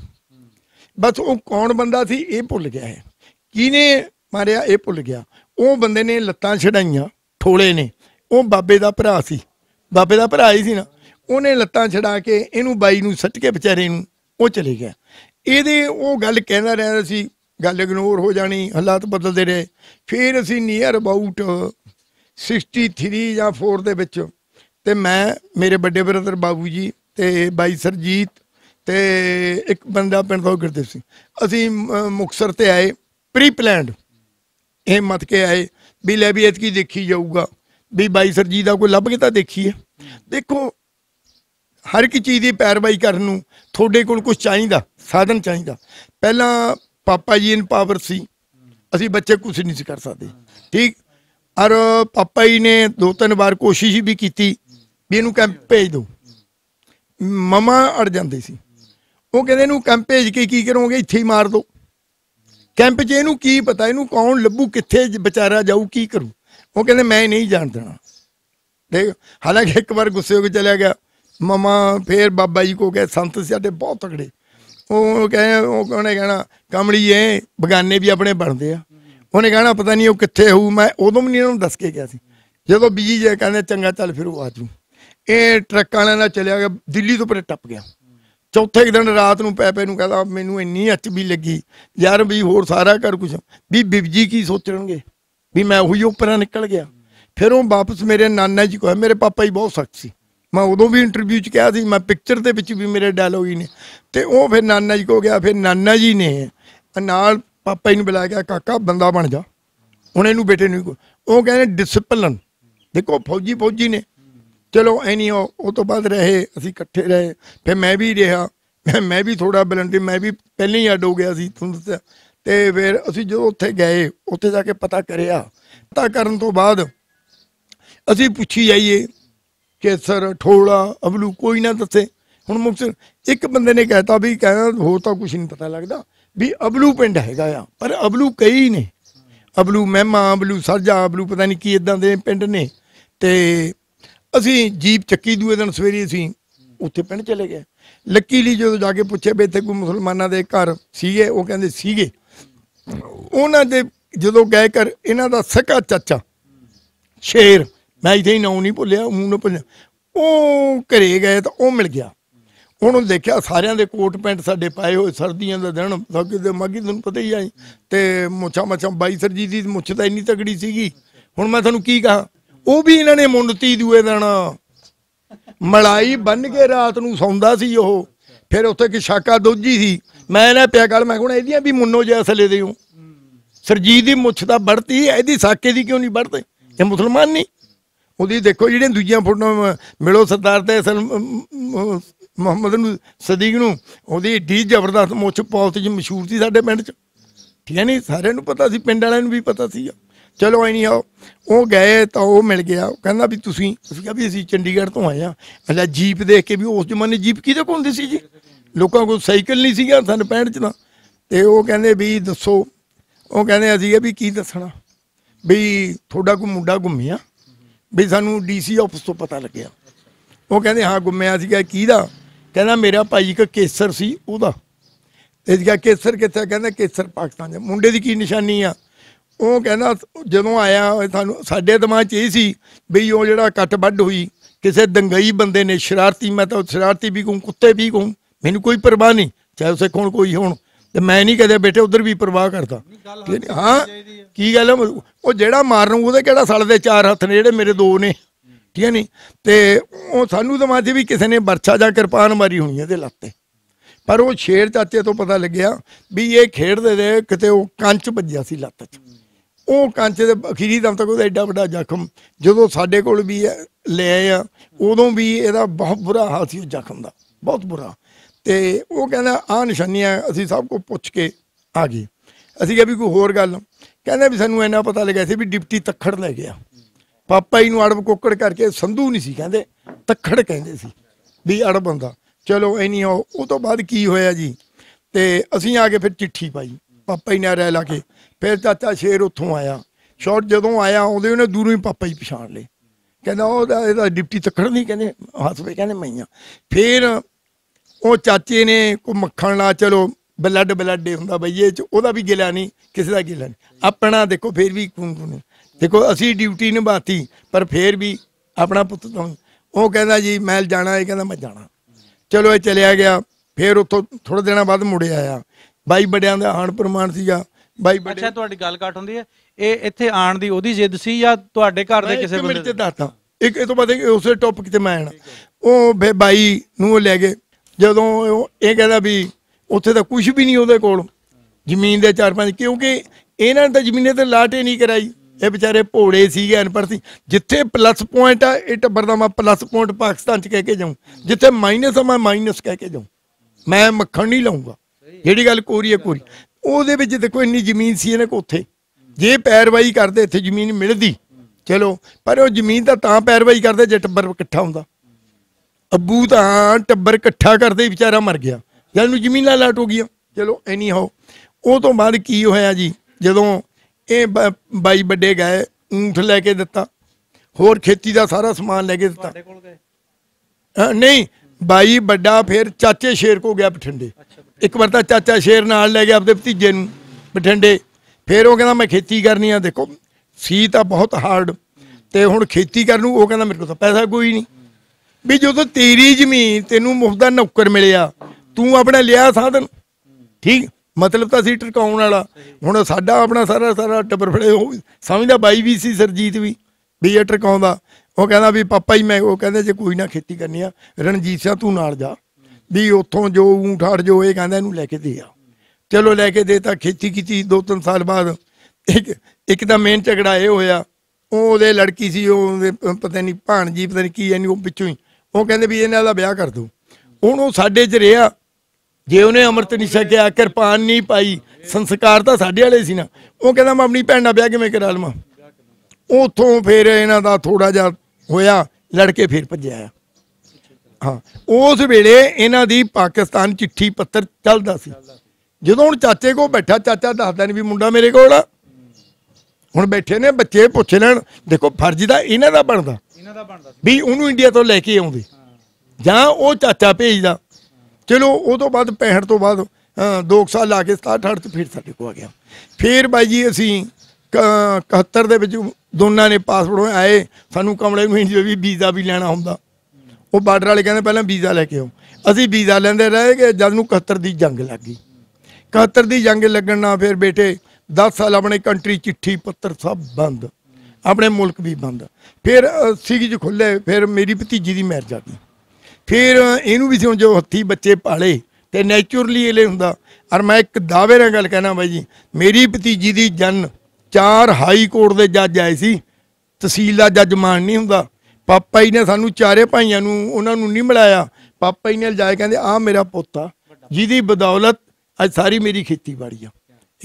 ਬਸ ਉਹ ਕੌਣ ਬੰਦਾ ਸੀ ਇਹ ਭੁੱਲ ਗਿਆ ਹੈ ਕਿਨੇ ਮਾਰਿਆ ਇਹ ਭੁੱਲ ਗਿਆ ਉਹ ਬੰਦੇ ਨੇ ਲੱਤਾਂ ਛਡਾਈਆਂ ਠੋਲੇ ਨੇ ਉਹ ਬਾਬੇ ਦਾ ਭਰਾ ਸੀ ਬਾਬੇ ਦਾ ਭਰਾ ਹੀ ਸੀ ਨਾ ਉਹਨੇ ਲੱਤਾਂ ਛਡਾ ਕੇ ਇਹਨੂੰ ਬਾਈ ਨੂੰ ਸੱਟ ਕੇ ਵਿਚਾਰੇ ਨੂੰ ਉਹ ਚਲੇ ਗਿਆ ਇਹਦੇ ਉਹ ਗੱਲ ਕਹਿੰਦਾ ਰਹਿੰਦਾ ਸੀ ਗੱਲ ਇਗਨੋਰ ਹੋ ਜਾਣੀ ਹਾਲਾਤ ਬਦਲਦੇ ਰਹੇ ਫਿਰ ਅਸੀਂ ਨੀਅਰ ਅਬਾਊਟ 63 ਜਾਂ 4 ਦੇ ਵਿੱਚ ਤੇ ਮੈਂ ਮੇਰੇ ਵੱਡੇ ਬ੍ਰਦਰ ਬਾਬੂ ਜੀ ਤੇ ਬਾਈ ਸਰਜੀਤ ਤੇ ਇੱਕ ਬੰਦਾ ਪਿੰਡ ਤੋਂ ਗਿਰਦੇ ਸੀ ਅਸੀਂ ਮੁਕਸਰ ਤੇ ਆਏ ਪ੍ਰੀ ਪਲਾਨਡ ਇਹ ਮਤ ਕੇ ਆਏ ਵੀ ਲੈ ਵੀ ਇਤਕੀ ਦੇਖੀ ਜਾਊਗਾ ਵੀ ਬਾਈ ਸਰਜੀਤ ਦਾ ਕੋਈ ਲੱਭ ਕੇ ਤਾਂ ਦੇਖੀਏ ਦੇਖੋ ਹਰ ਇੱਕ ਚੀਜ਼ ਦੀ ਪੈਰਵਾਈ ਕਰਨ ਨੂੰ ਤੁਹਾਡੇ ਕੋਲ ਕੁਝ ਚਾਹੀਦਾ ਸਾਧਨ ਚਾਹੀਦਾ ਪਹਿਲਾਂ ਪਾਪਾ ਜੀ ਇਨ ਪਾਵਰ ਸੀ ਅਸੀਂ ਬੱਚੇ ਕੁਝ ਨਹੀਂ ਸੀ ਕਰ ਸਕਦੇ ਠੀਕ ਔਰ ਪਾਪਾ ਜੀ ਨੇ ਦੋ ਤਿੰਨ ਵਾਰ ਕੋਸ਼ਿਸ਼ ਵੀ ਕੀਤੀ ਵੀ ਇਹਨੂੰ ਕੈਂਪ ਭੇਜ ਦੋ ਮਮਾ ਅੜ ਜਾਂਦੇ ਸੀ ਉਹ ਕਹਿੰਦੇ ਇਹਨੂੰ ਕੈਂਪ ਭੇਜ ਕੇ ਕੀ ਕਰੋਗੇ ਇੱਥੇ ਹੀ ਮਾਰ ਦੋ ਕੈਂਪ 'ਚ ਇਹਨੂੰ ਕੀ ਪਤਾ ਇਹਨੂੰ ਕੌਣ ਲੱਭੂ ਕਿੱਥੇ ਵਿਚਾਰਾ ਜਾਊ ਕੀ ਕਰੂ ਉਹ ਕਹਿੰਦੇ ਮੈਂ ਨਹੀਂ ਜਾਣ ਦੇਣਾ ਦੇਖ ਹਾਲਾਂਕਿ ਇੱਕ ਵਾਰ ਗੁੱਸੇ ਹੋ ਕੇ ਚਲਿਆ ਗਿਆ ਮਮਾ ਫੇਰ ਬਾਬਾ ਜੀ ਕੋ ਗਿਆ ਸੰਤ ਸਾਡੇ ਬਹੁਤ ਤਕੜੇ ਉਹ ਕਹੇ ਉਹਨੇ ਕਹਿਣਾ ਕਮੜੀਏ ਬਗਾਨੇ ਵੀ ਆਪਣੇ ਬਣਦੇ ਆ ਉਹਨੇ ਕਹਿਣਾ ਪਤਾ ਨਹੀਂ ਉਹ ਕਿੱਥੇ ਹੋਊ ਮੈਂ ਉਦੋਂ ਵੀ ਨਹੀਂ ਉਹਨੂੰ ਦੱਸ ਕੇ ਗਿਆ ਸੀ ਜਦੋਂ ਬੀਜੀ ਜੇ ਕਹਿੰਦੇ ਚੰਗਾ ਚੱਲ ਫਿਰ ਉਹ ਆਜੂ ਇਹ ਟਰੱਕ ਵਾਲਿਆਂ ਨਾਲ ਚਲਿਆ ਗਿਆ ਦਿੱਲੀ ਤੋਂ ਪਰੇ ਟੱਪ ਗਿਆ ਚੌਥੇ ਦਿਨ ਰਾਤ ਨੂੰ ਪੈਪੇ ਨੂੰ ਕਹਿੰਦਾ ਮੈਨੂੰ ਇੰਨੀ ਅੱਚ ਵੀ ਲੱਗੀ ਯਾਰ ਵੀ ਹੋਰ ਸਾਰਾ ਕਰ ਕੁਛ ਵੀ ਬਿਬਜੀ ਕੀ ਸੋਚਣਗੇ ਵੀ ਮੈਂ ਉਹੀ ਉੱਪਰਾਂ ਨਿਕਲ ਗਿਆ ਫਿਰ ਉਹ ਵਾਪਸ ਮੇਰੇ ਨਾਨਾ ਜੀ ਕੋਲ ਮੇਰੇ ਪਾਪਾ ਹੀ ਬਹੁਤ ਸਖਤ ਸੀ ਮੈਂ ਉਦੋਂ ਵੀ ਇੰਟਰਵਿਊ 'ਚ ਕਿਹਾ ਸੀ ਮੈਂ ਪਿਕਚਰ ਦੇ ਵਿੱਚ ਵੀ ਮੇਰੇ ਡਾਇਲੋਗ ਹੀ ਨੇ ਤੇ ਉਹ ਫਿਰ ਨਾਨਾ ਜੀ ਕੋ ਗਿਆ ਫਿਰ ਨਾਨਾ ਜੀ ਨੇ ਨਾਲ ਪਾਪਾ ਜੀ ਨੂੰ ਬੁਲਾ ਕੇ ਕਾਕਾ ਬੰਦਾ ਬਣ ਜਾ ਹੁਣ ਇਹਨੂੰ ਬੇਟੇ ਨੂੰ ਉਹ ਕਹਿੰਦੇ ਡਿਸਪਲਨ ਦੇਖੋ ਫੌਜੀ ਫੌਜੀ ਨੇ ਚਲੋ ਐਨੀ ਉਹ ਤੋਂ ਬਾਅਦ ਰਹੇ ਅਸੀਂ ਇਕੱਠੇ ਰਹੇ ਫਿਰ ਮੈਂ ਵੀ ਰਿਹਾ ਮੈਂ ਵੀ ਥੋੜਾ ਵਲੰਟੀ ਮੈਂ ਵੀ ਪਹਿਲਾਂ ਹੀ ਅੱਡ ਹੋ ਗਿਆ ਸੀ ਤੁਹਾਨੂੰ ਦੱਸਿਆ ਤੇ ਫਿਰ ਅਸੀਂ ਜਦੋਂ ਉੱਥੇ ਗਏ ਉੱਥੇ ਜਾ ਕੇ ਪਤਾ ਕਰਿਆ ਪਤਾ ਕਰਨ ਤੋਂ ਬਾਅਦ ਅਸੀਂ ਪੁੱਛੀ ਜਾਈਏ ਕੇਸਰ ਠੋਲਾ ਅਬਲੂ ਕੋਈ ਨਾ ਦੱਸੇ ਹੁਣ ਮੁਕਤ ਇੱਕ ਬੰਦੇ ਨੇ ਕਹਿਤਾ ਵੀ ਕਹਿੰਦਾ ਹੋਰ ਤਾਂ ਕੁਝ ਨਹੀਂ ਪਤਾ ਲੱਗਦਾ ਵੀ ਅਬਲੂ ਪਿੰਡ ਹੈਗਾ ਆ ਪਰ ਅਬਲੂ ਕਈ ਨੇ ਅਬਲੂ ਮਹਿਮਾ ਅਬਲੂ ਸਰਜਾ ਅਬਲੂ ਪਤਾ ਨਹੀਂ ਕੀ ਇਦਾਂ ਦੇ ਪਿੰਡ ਨੇ ਤੇ ਅਸੀਂ ਜੀਪ ਚੱਕੀ ਦੂਏ ਦਿਨ ਸਵੇਰੇ ਅਸੀਂ ਉੱਥੇ ਪਿੰਡ ਚਲੇ ਗਏ ਲੱਕੀ ਲਈ ਜਦੋਂ ਜਾ ਕੇ ਪੁੱਛੇ ਵੀ ਇੱਥੇ ਕੋਈ ਮੁਸਲਮਾਨਾਂ ਦੇ ਘਰ ਸੀਗੇ ਉਹ ਕਹਿੰਦੇ ਸੀਗੇ ਉਹਨਾਂ ਦੇ ਜਦੋਂ ਗਏ ਕਰ ਇਹਨਾਂ ਦਾ ਸਕਾ ਚਾਚਾ ਸ਼ੇਰ ਮੈਂ ਇਥੇ ਹੀ ਨਾਉ ਨਹੀਂ ਭੁੱਲਿਆ ਉਹਨੂੰ ਨਾ ਭੁੱਲਿਆ ਉਹ ਘਰੇ ਗਏ ਤਾਂ ਉਹ ਮਿਲ ਗਿਆ ਉਹਨੂੰ ਦੇਖਿਆ ਸਾਰਿਆਂ ਦੇ ਕੋਟ ਪੈਂਟ ਸਾਡੇ ਪਾਏ ਹੋਏ ਸਰਦੀਆਂ ਦਾ ਦਿਨ ਸਾਗੇ ਦੇ ਮਾਗੀ ਤੁਹਾਨੂੰ ਪਤਾ ਹੀ ਆਈ ਤੇ ਮੁੱਛਾ ਮੱਛਾ ਬਾਈ ਜੀ ਦੀ ਮੁੱਛ ਤਾਂ ਇੰਨੀ ਤਗੜੀ ਸੀਗੀ ਹੁਣ ਮੈਂ ਤੁਹਾਨੂੰ ਕੀ ਕਹਾਂ ਉਹ ਵੀ ਇਹਨਾਂ ਨੇ ਮੁੰਡਤੀ ਦੂਏ ਦਿਨ ਮਲਾਈ ਬੰਨ ਕੇ ਰਾਤ ਨੂੰ ਸੌਂਦਾ ਸੀ ਉਹ ਫਿਰ ਉੱਥੇ ਕਿ ਸ਼ਾਕਾ ਦੋਜੀ ਸੀ ਮੈਂ ਨਾ ਪਿਆ ਗੱਲ ਮੈਂ ਕਹਿੰਦਾ ਇਹਦੀਆਂ ਵੀ ਮੁੰਨੋ ਜਿਹਾ ਥੱਲੇ ਦੇ ਹੂੰ ਸਰਜੀਤ ਦੀ ਮੁੱਛ ਤਾਂ ਬੜਤੀ ਇਹਦੀ ਸਾਕੇ ਦੀ ਕਿਉਂ ਨਹੀਂ ਬੜਦੇ ਇਹ ਮੁਸਲਮਾਨ ਨਹੀਂ ਉਹਦੀ ਦੇਖੋ ਜਿਹੜੀਆਂ ਦੂਜੀਆਂ ਫੋਟੋਆਂ ਮਿਲੋ ਸਰਦਾਰ ਤੇ ਅਸਲ ਮੁਹੰਮਦ ਨੂੰ ਸਦੀਕ ਨੂੰ ਉਹਦੀ ਏਡੀ ਜ਼ਬਰਦਸਤ ਮੁੱਛ ਪੌਲਤ ਜੀ ਮਸ਼ਹੂਰ ਸੀ ਸਾਡੇ ਪਿੰਡ 'ਚ ਠੀਕ ਹੈ ਨਹੀਂ ਸਾਰਿਆਂ ਨੂੰ ਪਤਾ ਸੀ ਪਿੰਡ ਵਾਲਿਆਂ ਨੂੰ ਵੀ ਪਤਾ ਸੀ ਚਲੋ ਆਈ ਨਹੀਂ ਆਓ ਉਹ ਗਏ ਤਾਂ ਉਹ ਮਿਲ ਗਿਆ ਕਹਿੰਦਾ ਵੀ ਤੁਸੀਂ ਅਸੀਂ ਕਿਹਾ ਵੀ ਅਸੀਂ ਚੰਡੀਗੜ੍ਹ ਤੋਂ ਆਏ ਆ ਅੱਲਾ ਜੀਪ ਦੇਖ ਕੇ ਵੀ ਉਸ ਜ਼ਮਾਨੇ ਜੀਪ ਕਿਹਦੇ ਕੋਲ ਹੁੰਦੀ ਸੀ ਜੀ ਲੋਕਾਂ ਕੋਲ ਸਾਈਕਲ ਨਹੀਂ ਸੀਗਾ ਸਨ 65 ਚ ਤਾਂ ਤੇ ਉਹ ਕਹਿੰਦੇ ਵੀ ਦੱਸੋ ਉਹ ਕਹਿੰਦੇ ਅਸੀਂ ਇਹ ਵੀ ਕੀ ਦੱਸਣਾ ਵੀ ਤੁਹਾਡਾ ਕੋਈ ਮੁੰਡਾ ਘੁੰਮਿਆ ਵੀ ਸਾਨੂੰ ਡੀਸੀ ਆਫਿਸ ਤੋਂ ਪਤਾ ਲੱਗਿਆ ਉਹ ਕਹਿੰਦੇ ਹਾਂ ਗੁੰਮਿਆ ਸੀਗਾ ਕਿਹਦਾ ਕਹਿੰਦਾ ਮੇਰਾ ਭਾਈ ਇੱਕ ਕੇਸਰ ਸੀ ਉਹਦਾ ਤੇ ਜਿਹੜਾ ਕੇਸਰ ਕਿੱਥੇ ਕਹਿੰਦਾ ਕੇਸਰ ਪਾਕਿਸਤਾਨ ਦੇ ਮੁੰਡੇ ਦੀ ਕੀ ਨਿਸ਼ਾਨੀ ਆ ਉਹ ਕਹਿੰਦਾ ਜਦੋਂ ਆਇਆ ਸਾਨੂੰ ਸਾਡੇ ਦਿਮਾਗ 'ਚ ਇਹ ਸੀ ਵੀ ਉਹ ਜਿਹੜਾ ਕੱਟ ਵੱਢ ਹੋਈ ਕਿਸੇ ਦੰਗਈ ਬੰਦੇ ਨੇ ਸ਼ਰਾਰਤੀ ਮੈਂ ਤਾਂ ਸ਼ਰਾਰਤੀ ਵੀ ਕਹੂੰ ਕੁੱਤੇ ਵੀ ਕਹੂੰ ਮੈਨੂੰ ਕੋਈ ਪਰਵਾਹ ਨਹੀਂ ਚਾਹੇ ਉਸੇ ਕੋਣ ਕੋਈ ਹੋਣ ਤੇ ਮੈਂ ਨਹੀਂ ਕਦੇ ਬੇਟੇ ਉਧਰ ਵੀ ਪ੍ਰਵਾਹ ਕਰਦਾ ਹਾਂ ਕੀ ਗੱਲ ਹੈ ਉਹ ਜਿਹੜਾ ਮਾਰਨ ਉਹਦੇ ਕਿਹੜਾ ਸਲ ਦੇ ਚਾਰ ਹੱਥ ਨੇ ਜਿਹੜੇ ਮੇਰੇ ਦੋ ਨੇ ਠੀਕ ਹੈ ਨਹੀਂ ਤੇ ਉਹ ਸਾਨੂੰ ਤਾਂ ਮਾਝੇ ਵੀ ਕਿਸੇ ਨੇ ਬਰਛਾ ਜਾਂ ਕਿਰਪਾਨ ਮਾਰੀ ਹੋਣੀ ਇਹਦੇ ਲੱਤੇ ਪਰ ਉਹ ਛੇੜ ਚਾਚੇ ਤੋਂ ਪਤਾ ਲੱਗਿਆ ਵੀ ਇਹ ਖੇਡਦੇ ਦੇ ਕਿਤੇ ਉਹ ਕੰਚ ਵੱਜਿਆ ਸੀ ਲੱਤ 'ਚ ਉਹ ਕੰਚ ਦੇ ਅਖੀਰੀ ਦਮ ਤੱਕ ਉਹਦਾ ਐਡਾ ਵੱਡਾ ਜ਼ਖਮ ਜਦੋਂ ਸਾਡੇ ਕੋਲ ਵੀ ਲੈ ਆ ਉਦੋਂ ਵੀ ਇਹਦਾ ਬਹੁਤ ਬੁਰਾ ਹਾਲ ਸੀ ਜ਼ਖਮ ਦਾ ਬਹੁਤ ਬੁਰਾ ਤੇ ਉਹ ਕਹਿੰਦਾ ਆ ਨਿਸ਼ਾਨੀਆਂ ਅਸੀਂ ਸਭ ਕੋ ਪੁੱਛ ਕੇ ਆ ਗਏ ਅਸੀਂ ਕਿਹਾ ਵੀ ਕੋਈ ਹੋਰ ਗੱਲ ਕਹਿੰਦਾ ਵੀ ਸਾਨੂੰ ਇੰਨਾ ਪਤਾ ਲੱਗਿਆ ਸੀ ਵੀ ਡਿਪਟੀ ਤੱਖੜ ਲੈ ਗਿਆ ਪਾਪਾ ਜੀ ਨੂੰ ਅੜਬ ਕੋਕੜ ਕਰਕੇ ਸੰਧੂ ਨਹੀਂ ਸੀ ਕਹਿੰਦੇ ਤੱਖੜ ਕਹਿੰਦੇ ਸੀ ਵੀ ਅੜਬ ਹੁੰਦਾ ਚਲੋ ਐਨੀ ਉਹ ਤੋਂ ਬਾਅਦ ਕੀ ਹੋਇਆ ਜੀ ਤੇ ਅਸੀਂ ਆ ਕੇ ਫਿਰ ਚਿੱਠੀ ਪਾਈ ਪਾਪਾ ਹੀ ਨਾਲ ਰਹਿ ਲਾ ਕੇ ਫਿਰ ਚਾਚਾ ਸ਼ੇਰ ਉੱਥੋਂ ਆਇਆ ਸ਼ੋਰ ਜਦੋਂ ਆਇਆ ਆਉਂਦੇ ਉਹਨੇ ਦੂਰੋਂ ਹੀ ਪਾਪਾ ਹੀ ਪਛਾਣ ਲਏ ਕਹਿੰਦਾ ਉਹ ਇਹਦਾ ਡਿਪਟੀ ਤੱਕੜ ਨਹੀਂ ਕਹਿੰਦੇ ਹੱਸ ਪਏ ਕਹਿੰਦੇ ਮਈਆਂ ਫਿਰ ਉਹ ਚਾਚੇ ਨੇ ਕੋ ਮੱਖਣ ਲਾ ਚਲੋ ਬਲੱਡ ਬਲੱਡ ਹੁੰਦਾ ਬਈ ਇਹ ਚ ਉਹਦਾ ਵੀ ਗਿਲਾ ਨਹੀਂ ਕਿਸੇ ਦਾ ਗਿਲਾ ਨਹੀਂ ਆਪਣਾ ਦੇਖੋ ਫੇਰ ਵੀ ਖੂਨ ਦੇਖੋ ਅਸੀਂ ਡਿਊਟੀ ਨਿਭਾਤੀ ਪਰ ਫੇਰ ਵੀ ਆਪਣਾ ਪੁੱਤ ਤੋਂ ਉਹ ਕਹਿੰਦਾ ਜੀ ਮੈਂ ਜਾਣਾ ਇਹ ਕਹਿੰਦਾ ਮੈਂ ਜਾਣਾ ਚਲੋ ਇਹ ਚਲਿਆ ਗਿਆ ਫੇਰ ਉੱਥੋਂ ਥੋੜੇ ਦਿਨਾਂ ਬਾਅਦ ਮੁੜ ਆਇਆ ਬਾਈ ਬੜਿਆਂ ਦਾ ਹਾਣ ਪ੍ਰਮਾਣ ਸੀਗਾ ਬਾਈ ਬੜੇ ਅੱਛਾ ਤੁਹਾਡੀ ਗੱਲ ਕੱਟ ਹੁੰਦੀ ਹੈ ਇਹ ਇੱਥੇ ਆਣ ਦੀ ਉਹਦੀ ਜਿੱਦ ਸੀ ਜਾਂ ਤੁਹਾਡੇ ਘਰ ਦੇ ਕਿਸੇ ਬੰਦੇ ਦੀ ਦੱਸਦਾ ਇੱਕ ਇਹ ਤੋਂ ਬਾਅਦ ਉਸੇ ਟੌਪਿਕ ਤੇ ਮੈਂ ਆਣਾ ਉਹ ਬਾਈ ਨੂੰ ਲੈ ਗਏ ਜਦੋਂ ਇਹ ਕਹਿੰਦਾ ਵੀ ਉੱਥੇ ਤਾਂ ਕੁਝ ਵੀ ਨਹੀਂ ਉਹਦੇ ਕੋਲ ਜ਼ਮੀਨ ਦੇ ਚਾਰ ਪੰਜ ਕਿਉਂਕਿ ਇਹਨਾਂ ਨੇ ਤਾਂ ਜ਼ਮੀਨੇ ਤੇ ਲਾਟੇ ਨਹੀਂ ਕਰਾਈ ਇਹ ਵਿਚਾਰੇ ਭੋੜੇ ਸੀਗੇ ਅਨਪੜ੍ਹ ਸੀ ਜਿੱਥੇ ਪਲੱਸ ਪੁਆਇੰਟ ਆ ਇਹ ਟੱਬਰ ਦਾ ਮੈਂ ਪਲੱਸ ਪੁਆਇੰਟ ਪਾਕਿਸਤਾਨ 'ਚ ਕਹਿ ਕੇ ਜਾਉਂ ਜਿੱਥੇ ਮਾਈਨਸ ਆ ਮੈਂ ਮਾਈਨਸ ਕਹਿ ਕੇ ਜਾਉਂ ਮੈਂ ਮੱਖਣ ਨਹੀਂ ਲਾਉਂਗਾ ਜਿਹੜੀ ਗੱਲ ਕੋਰੀ ਹੈ ਕੋਰੀ ਉਹਦੇ ਵਿੱਚ ਦੇਖੋ ਇੰਨੀ ਜ਼ਮੀਨ ਸੀ ਇਹਨੇ ਕੋ ਉੱਥੇ ਜੇ ਪੈਰਵਾਈ ਕਰਦੇ ਇੱਥੇ ਜ਼ਮੀਨ ਮਿਲਦੀ ਚਲੋ ਪਰ ਉਹ ਜ਼ਮੀਨ ਤਾਂ ਤਾਂ ਪੈਰਵਾਈ ਕਰਦੇ ਜੇ ਟੱਬਰ ਇਕੱਠਾ ਹੁੰਦਾ ਅੱਬੂ ਤਾਂ ਟੱਬਰ ਇਕੱਠਾ ਕਰਦੇ ਵਿਚਾਰਾ ਮਰ ਗਿਆ ਜਦ ਨੂੰ ਜ਼ਮੀਨਾਂ ਲਾਟ ਹੋ ਗਈਆਂ ਚਲੋ ਐਨੀ ਹੋ ਉਹ ਤੋਂ ਬਾਅਦ ਕੀ ਹੋਇਆ ਜੀ ਜਦੋਂ ਇਹ ਬਾਈ ਵੱਡੇ ਗਏ ਊਂਠ ਲੈ ਕੇ ਦਿੱਤਾ ਹੋਰ ਖੇਤੀ ਦਾ ਸਾਰਾ ਸਮਾਨ ਲੈ ਕੇ ਦਿੱਤਾ ਤੁਹਾਡੇ ਕੋਲ ਗਏ ਨਹੀਂ ਬਾਈ ਵੱਡਾ ਫਿਰ ਚਾਚੇ ਸ਼ੇਰ ਕੋ ਗਿਆ ਬਠਿੰਡੇ ਇੱਕ ਵਾਰ ਤਾਂ ਚਾਚਾ ਸ਼ੇਰ ਨਾਲ ਲੈ ਗਿਆ ਆਪਦੇ ਭਤੀਜੇ ਨੂੰ ਬਠਿੰਡੇ ਫਿਰ ਉਹ ਕਹਿੰਦਾ ਮੈਂ ਖੇਤੀ ਕਰਨੀ ਆ ਦੇਖੋ ਸੀ ਤਾਂ ਬਹੁਤ ਹਾਰਡ ਤੇ ਹੁਣ ਖੇਤੀ ਕਰਨ ਨੂੰ ਉਹ ਕਹਿੰਦਾ ਮੇਰੇ ਕੋਲ ਤਾਂ ਪੈਸਾ ਕੋਈ ਨਹੀਂ ਵੀ ਜਦੋਂ ਤੇਰੀ ਜ਼ਮੀਨ ਤੈਨੂੰ ਮੁਫਤ ਦਾ ਨੌਕਰ ਮਿਲਿਆ ਤੂੰ ਆਪਣਾ ਲਿਆ ਸਾਧਨ ਠੀਕ ਮਤਲਬ ਤਾਂ ਸੀ ਟਰਕਾਉਣ ਵਾਲਾ ਹੁਣ ਸਾਡਾ ਆਪਣਾ ਸਾਰਾ ਸਾਰਾ ਟੱਬਰ ਫੜੇ ਸਮਝਦਾ ਬਾਈ ਵੀ ਸੀ ਸਰਜੀਤ ਵੀ ਵੀ ਇਹ ਟਰਕਾਉਂਦਾ ਉਹ ਕਹਿੰਦਾ ਵੀ ਪਾਪਾ ਹੀ ਮੈਂ ਉਹ ਕਹਿੰਦੇ ਜੇ ਕੋਈ ਨਾ ਖੇਤੀ ਕਰਨੀ ਆ ਰਣਜੀਤ ਸਿੰਘ ਤੂੰ ਨਾਲ ਜਾ ਵੀ ਉੱਥੋਂ ਜੋ ਊਂਠ ਹੜ ਜੋ ਇਹ ਕਹਿੰਦਾ ਇਹਨੂੰ ਲੈ ਕੇ ਦੇ ਆ ਚਲੋ ਲੈ ਕੇ ਦੇ ਤਾਂ ਖੇਤੀ ਕੀਤੀ 2-3 ਸਾਲ ਬਾਅਦ ਇੱਕ ਇੱਕ ਤਾਂ ਮੇਨ ਝਗੜਾ ਇਹ ਹੋਇਆ ਉਹਦੇ ਲੜਕੀ ਸੀ ਉਹਦੇ ਪਤਾ ਨਹੀਂ ਭਾਣਜੀ ਪਤਾ ਨਹੀਂ ਕੀ ਐਨੀ ਉਹ ਪਿੱਛੋਂ ਹੀ ਉਹ ਕਹਿੰਦੇ ਵੀ ਇਹਨਾਂ ਦਾ ਵਿਆਹ ਕਰ ਦਿਓ ਹੁਣ ਉਹ ਸਾਡੇ 'ਚ ਰਿਹਾ ਜੇ ਉਹਨੇ ਅਮਰਤ ਨਹੀਂ ਸਕਿਆ ਕਿਰਪਾਨ ਨਹੀਂ ਪਾਈ ਸੰਸਕਾਰ ਤਾਂ ਸਾਡੇ ਵਾਲੇ ਸੀ ਨਾ ਉਹ ਕਹਿੰਦਾ ਮੈਂ ਆਪਣੀ ਭੈਣ ਦਾ ਵਿਆਹ ਕਿਵੇਂ ਕਰਾ ਲਵਾਂ ਉਥੋਂ ਫੇਰ ਇਹਨਾਂ ਦਾ ਥੋੜਾ ਜਿਹਾ ਹੋਇਆ ਲੜਕੇ ਫੇਰ ਭੱਜਿਆ ਹਾਂ ਉਸ ਵੇਲੇ ਇਹਨਾਂ ਦੀ ਪਾਕਿਸਤਾਨ ਚਿੱਠੀ ਪੱਤਰ ਚੱਲਦਾ ਸੀ ਜਦੋਂ ਹੁਣ ਚਾਚੇ ਕੋ ਬੈਠਾ ਚਾਚਾ ਦੱਸਦਾ ਨਹੀਂ ਵੀ ਮੁੰਡਾ ਮੇਰੇ ਕੋਲ ਹੁਣ ਬੈਠੇ ਨੇ ਬੱਚੇ ਪੁੱਛ ਲੈਣ ਦੇਖੋ ਫਰਜ਼ ਦਾ ਇਹਨਾਂ ਦਾ ਬਣਦਾ ਇਹਨਾਂ ਦਾ ਬਣਦਾ ਸੀ ਵੀ ਉਹਨੂੰ ਇੰਡੀਆ ਤੋਂ ਲੈ ਕੇ ਆਉਂਦੇ ਜਾਂ ਉਹ ਚਾਚਾ ਭੇਜਦਾ ਚਲੋ ਉਹ ਤੋਂ ਬਾਅਦ 65 ਤੋਂ ਬਾਅਦ 2 ਸਾਲ ਲਾ ਕੇ 67 68 ਫਿਰ ਸਾਡੇ ਕੋ ਆ ਗਿਆ ਫਿਰ ਬਾਈ ਜੀ ਅਸੀਂ 71 ਦੇ ਵਿੱਚ ਦੋਨਾਂ ਨੇ ਪਾਸਪੋਰਟ ਆਏ ਸਾਨੂੰ ਕਮਲੇ ਨੂੰ ਇੰਡੀਆ ਵੀ ਵੀਜ਼ਾ ਵੀ ਲੈਣਾ ਹੁੰਦਾ ਉਹ ਬਾਰਡਰ ਵਾਲੇ ਕਹਿੰਦੇ ਪਹਿਲਾਂ ਵੀਜ਼ਾ ਲੈ ਕੇ ਆਓ ਅਸੀਂ ਵੀਜ਼ਾ ਲੈਂਦੇ ਰਹੇ ਕਿ ਜਦ ਨੂੰ 71 ਦੀ ਜੰਗ ਲੱਗ ਗਈ 71 ਦੀ ਜੰਗ ਲੱਗਣ ਨਾਲ ਫਿਰ ਬੇਟੇ 10 ਸਾਲ ਆਪਣੇ ਕੰਟਰੀ ਚਿੱਠੀ ਪੱਤਰ ਸਭ ਬੰਦ ਆਪਣੇ ਮੁਲਕ ਵੀ ਬੰਦ ਫਿਰ ਸੀਗੀ ਜ ਖੁੱਲੇ ਫਿਰ ਮੇਰੀ ਭਤੀਜੀ ਦੀ ਮੈਰਿਜ ਆ ਗਈ ਫਿਰ ਇਹਨੂੰ ਵੀ ਸੀ ਜੋ ਹੱਥੀ ਬੱਚੇ ਪਾਲੇ ਤੇ ਨੇਚਰਲੀ ਇਹਲੇ ਹੁੰਦਾ ਔਰ ਮੈਂ ਇੱਕ ਦਾਅਵੇ ਨਾਲ ਗੱਲ ਕਹਿਣਾ ਬਾਈ ਜੀ ਮੇਰੀ ਭਤੀਜੀ ਦੀ ਜਨ ਚਾਰ ਹਾਈ ਕੋਰਟ ਦੇ ਜੱਜ ਆਏ ਸੀ ਤਹਿਸੀਲ ਦਾ ਜੱਜ ਮਾਨ ਨਹੀਂ ਹੁੰਦਾ ਪਾਪਾ ਹੀ ਨੇ ਸਾਨੂੰ ਚਾਰੇ ਭਾਈਆਂ ਨੂੰ ਉਹਨਾਂ ਨੂੰ ਨਹੀਂ ਮਿਲਾਇਆ ਪਾਪਾ ਹੀ ਨੇ ਲਜਾਏ ਕਹਿੰਦੇ ਆ ਮੇਰਾ ਪੁੱਤ ਆ ਜਿਹਦੀ ਬਦੌਲਤ ਅੱਜ ਸਾਰੀ ਮੇਰੀ ਖੇਤੀਬਾੜੀ ਆ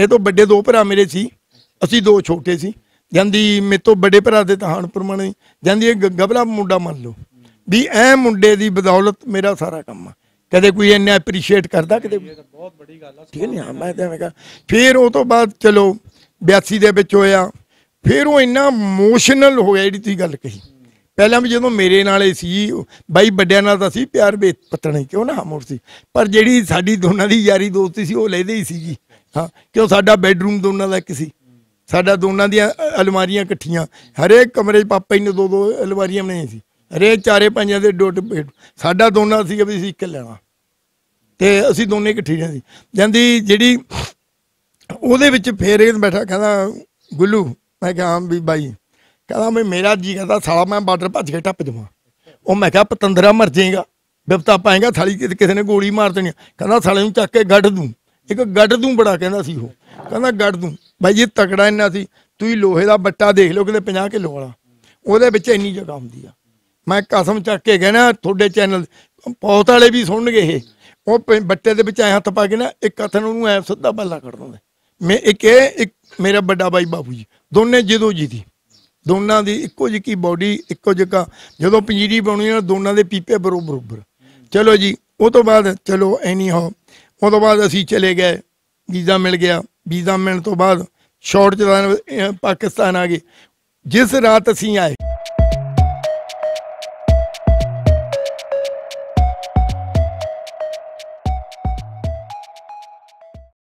ਇਹ ਤੋਂ ਵੱਡੇ ਦੋ ਭਰਾ ਮੇਰੇ ਸੀ ਅਸੀਂ ਦੋ ਛੋਟੇ ਸੀ ਜਾਂਦੀ ਮੇ ਤੋਂ ਵੱਡੇ ਭਰਾ ਦੇ ਤਾਂ ਹਾਣ ਪਰਮਾਣੇ ਜਾਂਦੀ ਇਹ ਗਬਲਾ ਮੁੰਡਾ ਮੰਨ ਲਓ ਵੀ ਐ ਮੁੰਡੇ ਦੀ ਬਦੌਲਤ ਮੇਰਾ ਸਾਰਾ ਕੰਮ ਆ ਕਦੇ ਕੋਈ ਇੰਨਾ ਐਪਰੀਸ਼ੀਏਟ ਕਰਦਾ ਕਦੇ ਬਹੁਤ ਵੱਡੀ ਗੱਲ ਆ ਠੀਕ ਨਹੀਂ ਆ ਮੈਂ ਤਾਂ ਕਹਾਂ ਫਿਰ ਉਹ ਤੋਂ ਬਾਅਦ ਚਲੋ 82 ਦੇ ਵਿੱਚ ਹੋਇਆ ਫਿਰ ਉਹ ਇੰਨਾ ਇਮੋਸ਼ਨਲ ਹੋ ਗਿਆ ਜਿਹੜੀ ਤੀ ਗੱਲ ਕਹੀ ਪਹਿਲਾਂ ਵੀ ਜਦੋਂ ਮੇਰੇ ਨਾਲ ਹੀ ਸੀ ਬਾਈ ਵੱਡਿਆਂ ਨਾਲ ਤਾਂ ਸੀ ਪਿਆਰ ਵੇ ਪਤਣੇ ਕਿਉਂ ਨਾ ਹਮੋਰ ਸੀ ਪਰ ਜਿਹੜੀ ਸਾਡੀ ਦੋਨਾਂ ਦੀ ਯਾਰੀ ਦੋਸਤੀ ਸੀ ਉਹ ਲੈਦੇ ਹੀ ਸੀਗੀ ਹਾਂ ਕਿਉਂ ਸਾਡਾ ਬੈੱਡਰੂਮ ਦੋਨਾਂ ਦਾ ਇੱਕ ਸੀ ਸਾਡਾ ਦੋਨਾਂ ਦੀਆਂ ਅਲਮਾਰੀਆਂ ਇਕੱਠੀਆਂ ਹਰੇਕ ਕਮਰੇ 'ਚ ਪਾਪਾ ਹੀ ਨੇ ਦੋ ਦੋ ਅਲਮਾਰੀਆਂ ਬਣਾਈਆਂ ਸੀ ਹਰੇਕ ਚਾਰੇ ਪੰਜਾਂ ਦੇ ਡੋਟ ਸਾਡਾ ਦੋਨਾਂ ਸੀ ਵੀ ਅਸੀਂ ਇੱਕ ਲੈਣਾ ਤੇ ਅਸੀਂ ਦੋਨੇ ਇਕੱਠੇ ਜਾਂਦੀ ਜਾਂਦੀ ਜਿਹੜੀ ਉਹਦੇ ਵਿੱਚ ਫੇਰ ਇਹ ਬੈਠਾ ਕਹਿੰਦਾ ਗੁੱਲੂ ਮੈਂ ਕਿਹਾ ਆਮ ਵੀ ਬਾਈ ਕਹਿੰਦਾ ਮੈਂ ਮੇਰਾ ਜੀ ਕਹਿੰਦਾ ਸਾਲਾ ਮੈਂ ਬਾਰਡਰ ਭੱਜ ਕੇ ਟੱਪ ਜਾਵਾਂ ਉਹ ਮੈਂ ਕਿਹਾ ਪਤੰਦਰਾ ਮਰ ਜਾਏਗਾ ਬਿਪਤਾ ਪਾਏਗਾ ਥਾਲੀ ਕਿਸੇ ਨੇ ਗੋਲੀ ਮਾਰ ਦੇਣੀ ਕਹਿੰਦਾ ਸਾਲੇ ਨੂੰ ਚੱਕ ਕੇ ਗੱਡ ਦੂੰ ਇੱਕ ਗੱਡ ਦੂੰ ਬੜਾ ਕਹਿੰਦਾ ਸੀ ਉਹ ਕਹਿੰਦਾ ਗੜ ਦੂੰ ਬਾਈ ਜੀ ਤਕੜਾ ਇੰਨਾ ਸੀ ਤੁਸੀਂ ਲੋਹੇ ਦਾ ਬੱਟਾ ਦੇਖ ਲਓ ਕਿਤੇ 50 ਕਿਲੋ ਵਾਲਾ ਉਹਦੇ ਵਿੱਚ ਇੰਨੀ ਜਗ੍ਹਾ ਹੁੰਦੀ ਆ ਮੈਂ ਕਸਮ ਚੱਕ ਕੇ ਕਹਿੰਦਾ ਤੁਹਾਡੇ ਚੈਨਲ ਪੌਤ ਵਾਲੇ ਵੀ ਸੁਣਨਗੇ ਇਹ ਉਹ ਬੱਟੇ ਦੇ ਵਿੱਚ ਐ ਹੱਥ ਪਾ ਕੇ ਨਾ ਇੱਕ ਹੱਥ ਨੂੰ ਐ ਸਿੱਧਾ ਬੱਲਾ ਕੱਢ ਦਿੰਦੇ ਮੈਂ ਇੱਕ ਇਹ ਇੱਕ ਮੇਰਾ ਵੱਡਾ ਬਾਈ ਬਾਪੂ ਜੀ ਦੋਨੇ ਜਦੋਂ ਜੀ ਦੀ ਦੋਨਾਂ ਦੀ ਇੱਕੋ ਜਿਹੀ ਬਾਡੀ ਇੱਕੋ ਜਿਹਾ ਜਦੋਂ ਪੰਜੀਰੀ ਬਣਨੀ ਨਾ ਦੋਨਾਂ ਦੇ ਪੀਪੇ ਬਰੋਬਰ ਬਰੋਬਰ ਚਲੋ ਜੀ ਉਹ ਤੋਂ ਬਾਅਦ ਚਲੋ ਐਨੀ ਹੋ ਉਹ ਤੋਂ ਬਾਅਦ ਅਸੀਂ ਚਲੇ ਗਏ ਵੀਜ਼ਾ ਮਿਲ ਗਿਆ ਵੀਜ਼ਾ ਮਿਲਣ ਤੋਂ ਬਾਅਦ ਸ਼ਾਰਟ ਚਲਾਣ ਪਾਕਿਸਤਾਨ ਆ ਗਏ ਜਿਸ ਰਾਤ ਅਸੀਂ ਆਏ